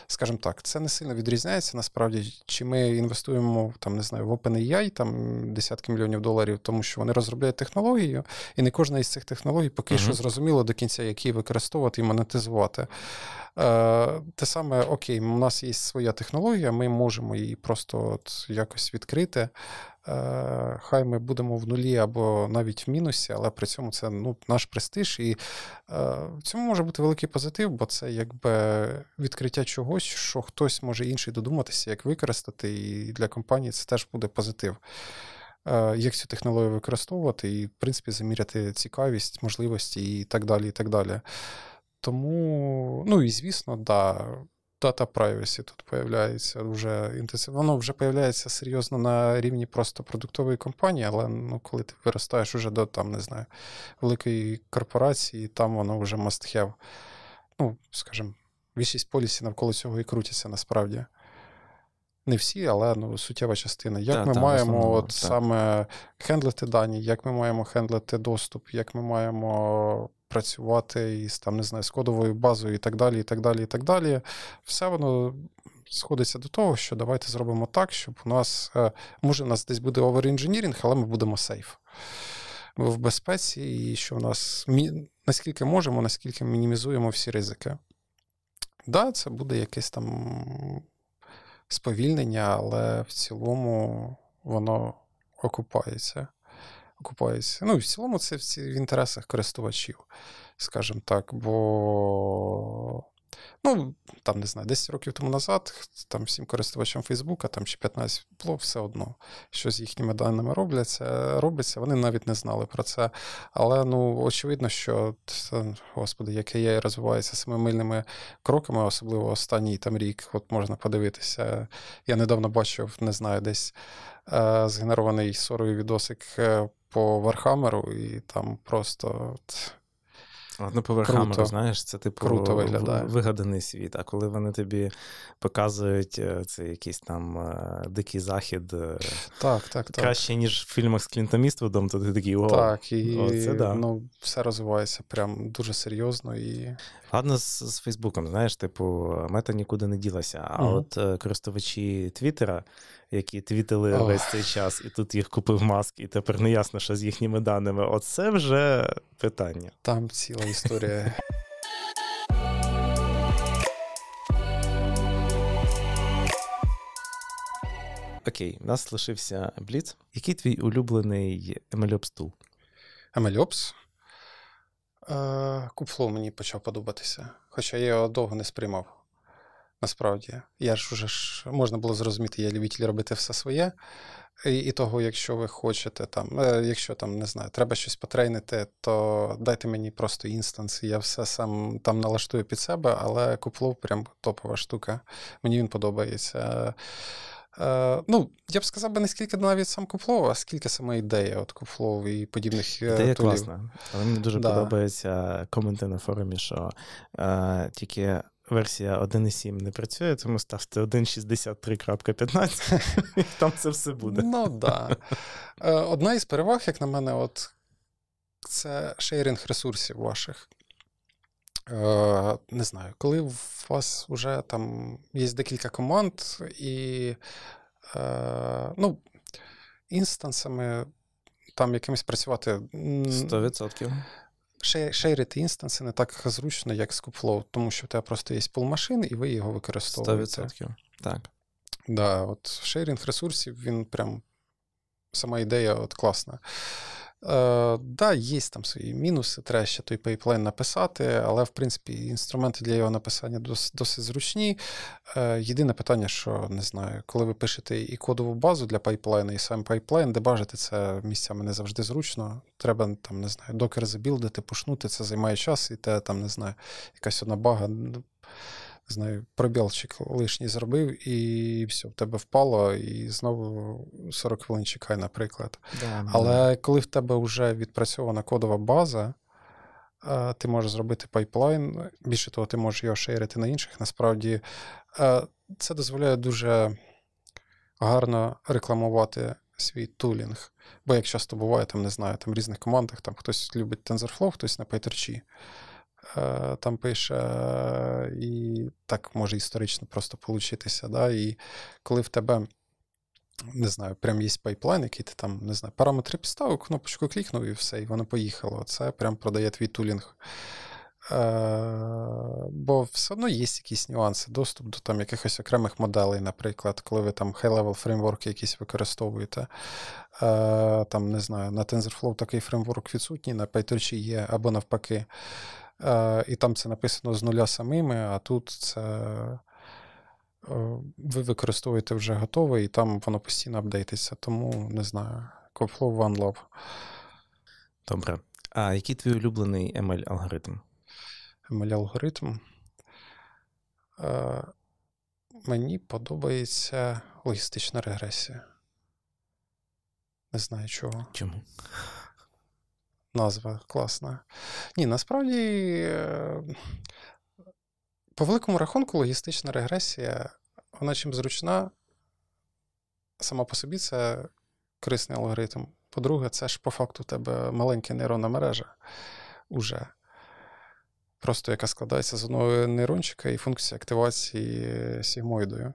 S2: Скажімо так, це не сильно відрізняється. Насправді, чи ми інвестуємо там, не знаю, в OpenAI, там десятки мільйонів доларів, тому що вони розробляють технологію, і не кожна із цих технологій поки mm-hmm. що зрозуміло до кінця, які використовувати і монетизувати. Е, те саме, окей, у нас є своя технологія, ми можемо її просто от якось відкрити. Е, хай ми будемо в нулі або навіть в мінусі, але при цьому це ну, наш престиж. І е, в цьому може бути великий позитив, бо це якби відкриття чогось, що хтось може інший додуматися, як використати, і для компанії це теж буде позитив. Як цю технологію використовувати і, в принципі, заміряти цікавість, можливості і так далі. і так далі. Тому, ну і звісно, да, Data Privacy тут з'являється вже інтенсивно. Воно вже з'являється серйозно на рівні просто продуктової компанії, але ну, коли ти виростаєш уже до там, не знаю, великої корпорації, там воно вже must have. Ну, скажімо, більшість полісів навколо цього і крутяться насправді не всі, але ну, суттєва частина. Як та, ми та, маємо от саме хендлити дані, як ми маємо хендлити доступ, як ми маємо працювати із там, не знаю, з кодовою базою і так далі, і так далі, і так далі. Все воно. Сходиться до того, що давайте зробимо так, щоб у нас, е, може, у нас десь буде оверінженірінг, але ми будемо сейф в безпеці, і що в нас наскільки можемо, наскільки мінімізуємо всі ризики. Да, це буде якесь там сповільнення, але в цілому воно окупається. окупається. Ну, в цілому це в інтересах користувачів, скажімо так. Бо Ну, там не знаю, 10 років тому назад, там всім користувачам Фейсбука, там ще 15 було, ну, все одно, що з їхніми даними робляться, робляться, вони навіть не знали про це. Але ну, очевидно, що господи, яке я розвивається семимильними кроками, особливо останній там рік, от можна подивитися. Я недавно бачив, не знаю, десь е, згенерований сорою відосик е, по Вархамеру, і там просто. От,
S1: Одноповерхами, Круто. знаєш, це типу Круто виглядає. вигаданий світ. А коли вони тобі показують е, цей якийсь там е, дикий захід е, так, так, краще, ніж в фільмах з Клінтом Іствудом, то ти такий о, Так, і о, це, да.
S2: ну, все розвивається прям дуже серйозно. і...
S1: Ладно, з, з Фейсбуком, знаєш, типу, мета нікуди не ділася. А угу. от користувачі Твіттера які твітили oh. весь цей час, і тут їх купив маск, і тепер не ясно, що з їхніми даними. Оце вже питання. Там ціла історія. Окей, у нас лишився Бліц. Який твій улюблений MLOps тул? Емельопс.
S2: Е, Купфлоу мені почав подобатися. Хоча я його довго не сприймав. Насправді, я ж уже ж можна було зрозуміти, я любитель робити все своє. І, і того, якщо ви хочете там, е, якщо там не знаю, треба щось потрейнити, то дайте мені просто інстанс, і я все сам там налаштую під себе, але куплов прям топова штука. Мені він подобається. Е, ну, я б сказав би не скільки навіть сам Куплов, а скільки сама ідея от Куплов і подібних е, Ідея тулів. класна, але мені дуже да.
S1: подобаються коменти на форумі, що е, тільки версія 1.7 не працює,
S2: тому ставте 1.63.15, і там це все буде. Ну так. Да. Е, одна із переваг, як на мене, от, це шейринг ресурсів ваших. Е, не знаю, коли у вас вже там є декілька команд, і е, ну, інстансами там якимось працювати. 100% шейрити інстанси не так зручно, як з Kubeflow, тому що в тебе просто є пул машин, і ви його використовуєте. 100%. Так. Да, от Шейринг ресурсів, він прям сама ідея от класна. Е, да, є там свої мінуси, треба ще той пейплейн написати, але в принципі інструменти для його написання дос, досить зручні. Е, Єдине питання, що не знаю, коли ви пишете і кодову базу для пайплайна, і сам пайплайн, дебажити це місцями не завжди зручно. Треба там, не знаю, докер забілдити, пушнути, це займає час, і те там не знаю, якась одна бага. Ну, знаю, пробілчик лишній зробив, і все, в тебе впало, і знову 40 хвилин чекай, наприклад. Да, Але да. коли в тебе вже відпрацьована кодова база, е, ти можеш зробити пайплайн. Більше того, ти можеш його шерити на інших. Насправді е, це дозволяє дуже гарно рекламувати свій тулінг. Бо як часто буває, там не знаю, там в різних командах там хтось любить TensorFlow, хтось на PyTorch. Е, там пише, е, і так може історично просто получитися. Да? І коли в тебе. Не знаю, прям є пайплайн, який ти там, не знаю, параметри підставив, кнопочку клікнув і все, і воно поїхало. Це прям продає твій тулінг. Е, бо все одно є якісь нюанси, доступ до там якихось окремих моделей, наприклад, коли ви там high-level фреймворки якісь використовуєте. там, не знаю, На TensorFlow такий фреймворк відсутній, на PyTorch є або навпаки. Е, і там це написано з нуля самими, а тут це е, ви використовуєте вже готове, і там воно постійно апдейтиться. Тому не знаю. Copflow OneLab. Добре. А який твій улюблений ML-алгоритм? ML-алгоритм. Е, мені подобається логістична регресія. Не знаю чого. Чому? назва класна. Ні, насправді, е, по великому рахунку, логістична регресія, вона чим зручна, сама по собі це корисний алгоритм. По-друге, це ж по факту у тебе маленька нейронна мережа уже. Просто яка складається з одного нейрончика і функції активації сігмоїдою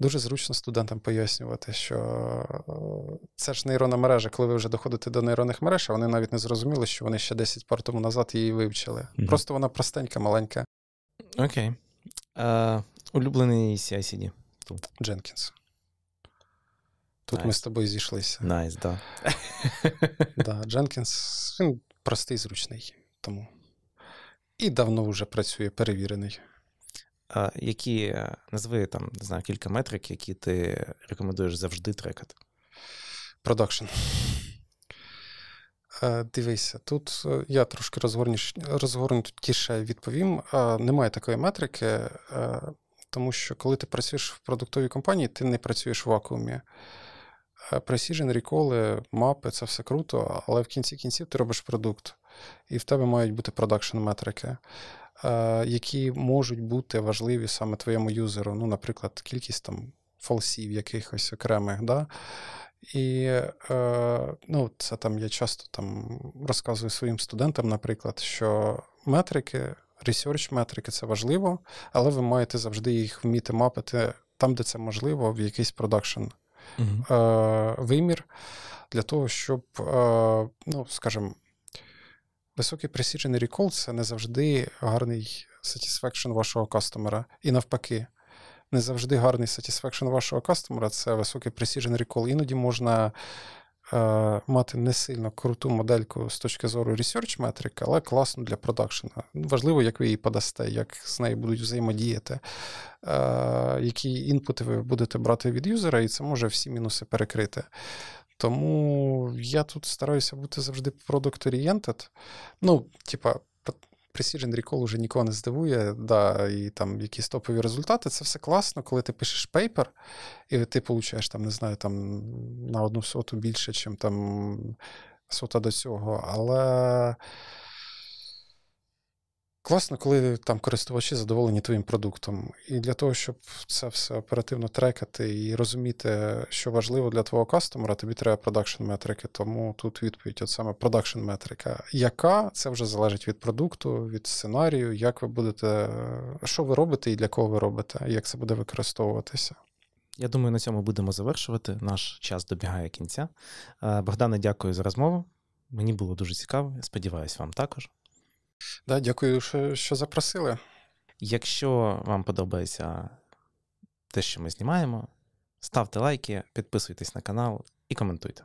S2: дуже зручно студентам пояснювати, що е, це ж нейронна мережа, коли ви вже доходите до нейронних мереж, а вони навіть не зрозуміли, що вони ще 10 пар тому назад її вивчили. Mm-hmm. Просто вона простенька, маленька.
S1: Окей. Okay. Е, uh, улюблений CICD? Дженкінс.
S2: Тут nice. ми з тобою зійшлися. Найс, nice, да. Дженкінс, він простий, зручний, тому. І давно вже працює перевірений. Е, які е,
S1: назви там не знаю кілька метрик, які ти рекомендуєш завжди трекати? Продакшн.
S2: Е, дивися, тут я трошки розгорнутіше відповім. Немає такої метрики, тому що коли ти працюєш в продуктовій компанії, ти не працюєш в вакуумі. Precision, ріколи, мапи це все круто, але в кінці кінців ти робиш продукт, і в тебе мають бути продакшн-метрики. Е, які можуть бути важливі саме твоєму юзеру, ну, наприклад, кількість там фолсів якихось окремих. Да? І е, ну, це там я часто там розказую своїм студентам, наприклад, що метрики, research метрики це важливо, але ви маєте завжди їх вміти мапити там, де це можливо, в якийсь продакшн угу. вимір для того, щоб, ну, скажімо, високий пресіджений рекол це не завжди гарний satisfaction вашого кастомера. І навпаки, не завжди гарний satisfaction вашого кастомера це високий пресіджений рекол. Іноді можна. Е, мати не сильно круту модельку з точки зору research метрик, але класно для продакшена. Важливо, як ви її подасте, як з нею будуть взаємодіяти, е, які інпути ви будете брати від юзера, і це може всі мінуси перекрити. Тому я тут стараюся бути завжди product oriented Ну, типа, Precision Recall уже нікого не здивує, да, і там якісь топові результати. Це все класно, коли ти пишеш пейпер, і ти получаєш там, не знаю, там на одну соту більше, чим там сота до цього. Але Класно, коли там користувачі задоволені твоїм продуктом. І для того, щоб це все оперативно трекати і розуміти, що важливо для твого кастомера, тобі треба продакшн метрики. Тому тут відповідь от саме продакшн метрика. Яка це вже залежить від продукту, від сценарію, як ви будете, що ви робите і для кого ви робите, як це буде використовуватися.
S1: Я думаю, на цьому будемо завершувати. Наш час добігає кінця. Е, Богдане, дякую за розмову. Мені було дуже цікаво. Сподіваюсь, вам також. Да, Дякую,
S2: що запросили.
S1: Якщо вам подобається те, що ми знімаємо, ставте лайки, підписуйтесь на канал і коментуйте.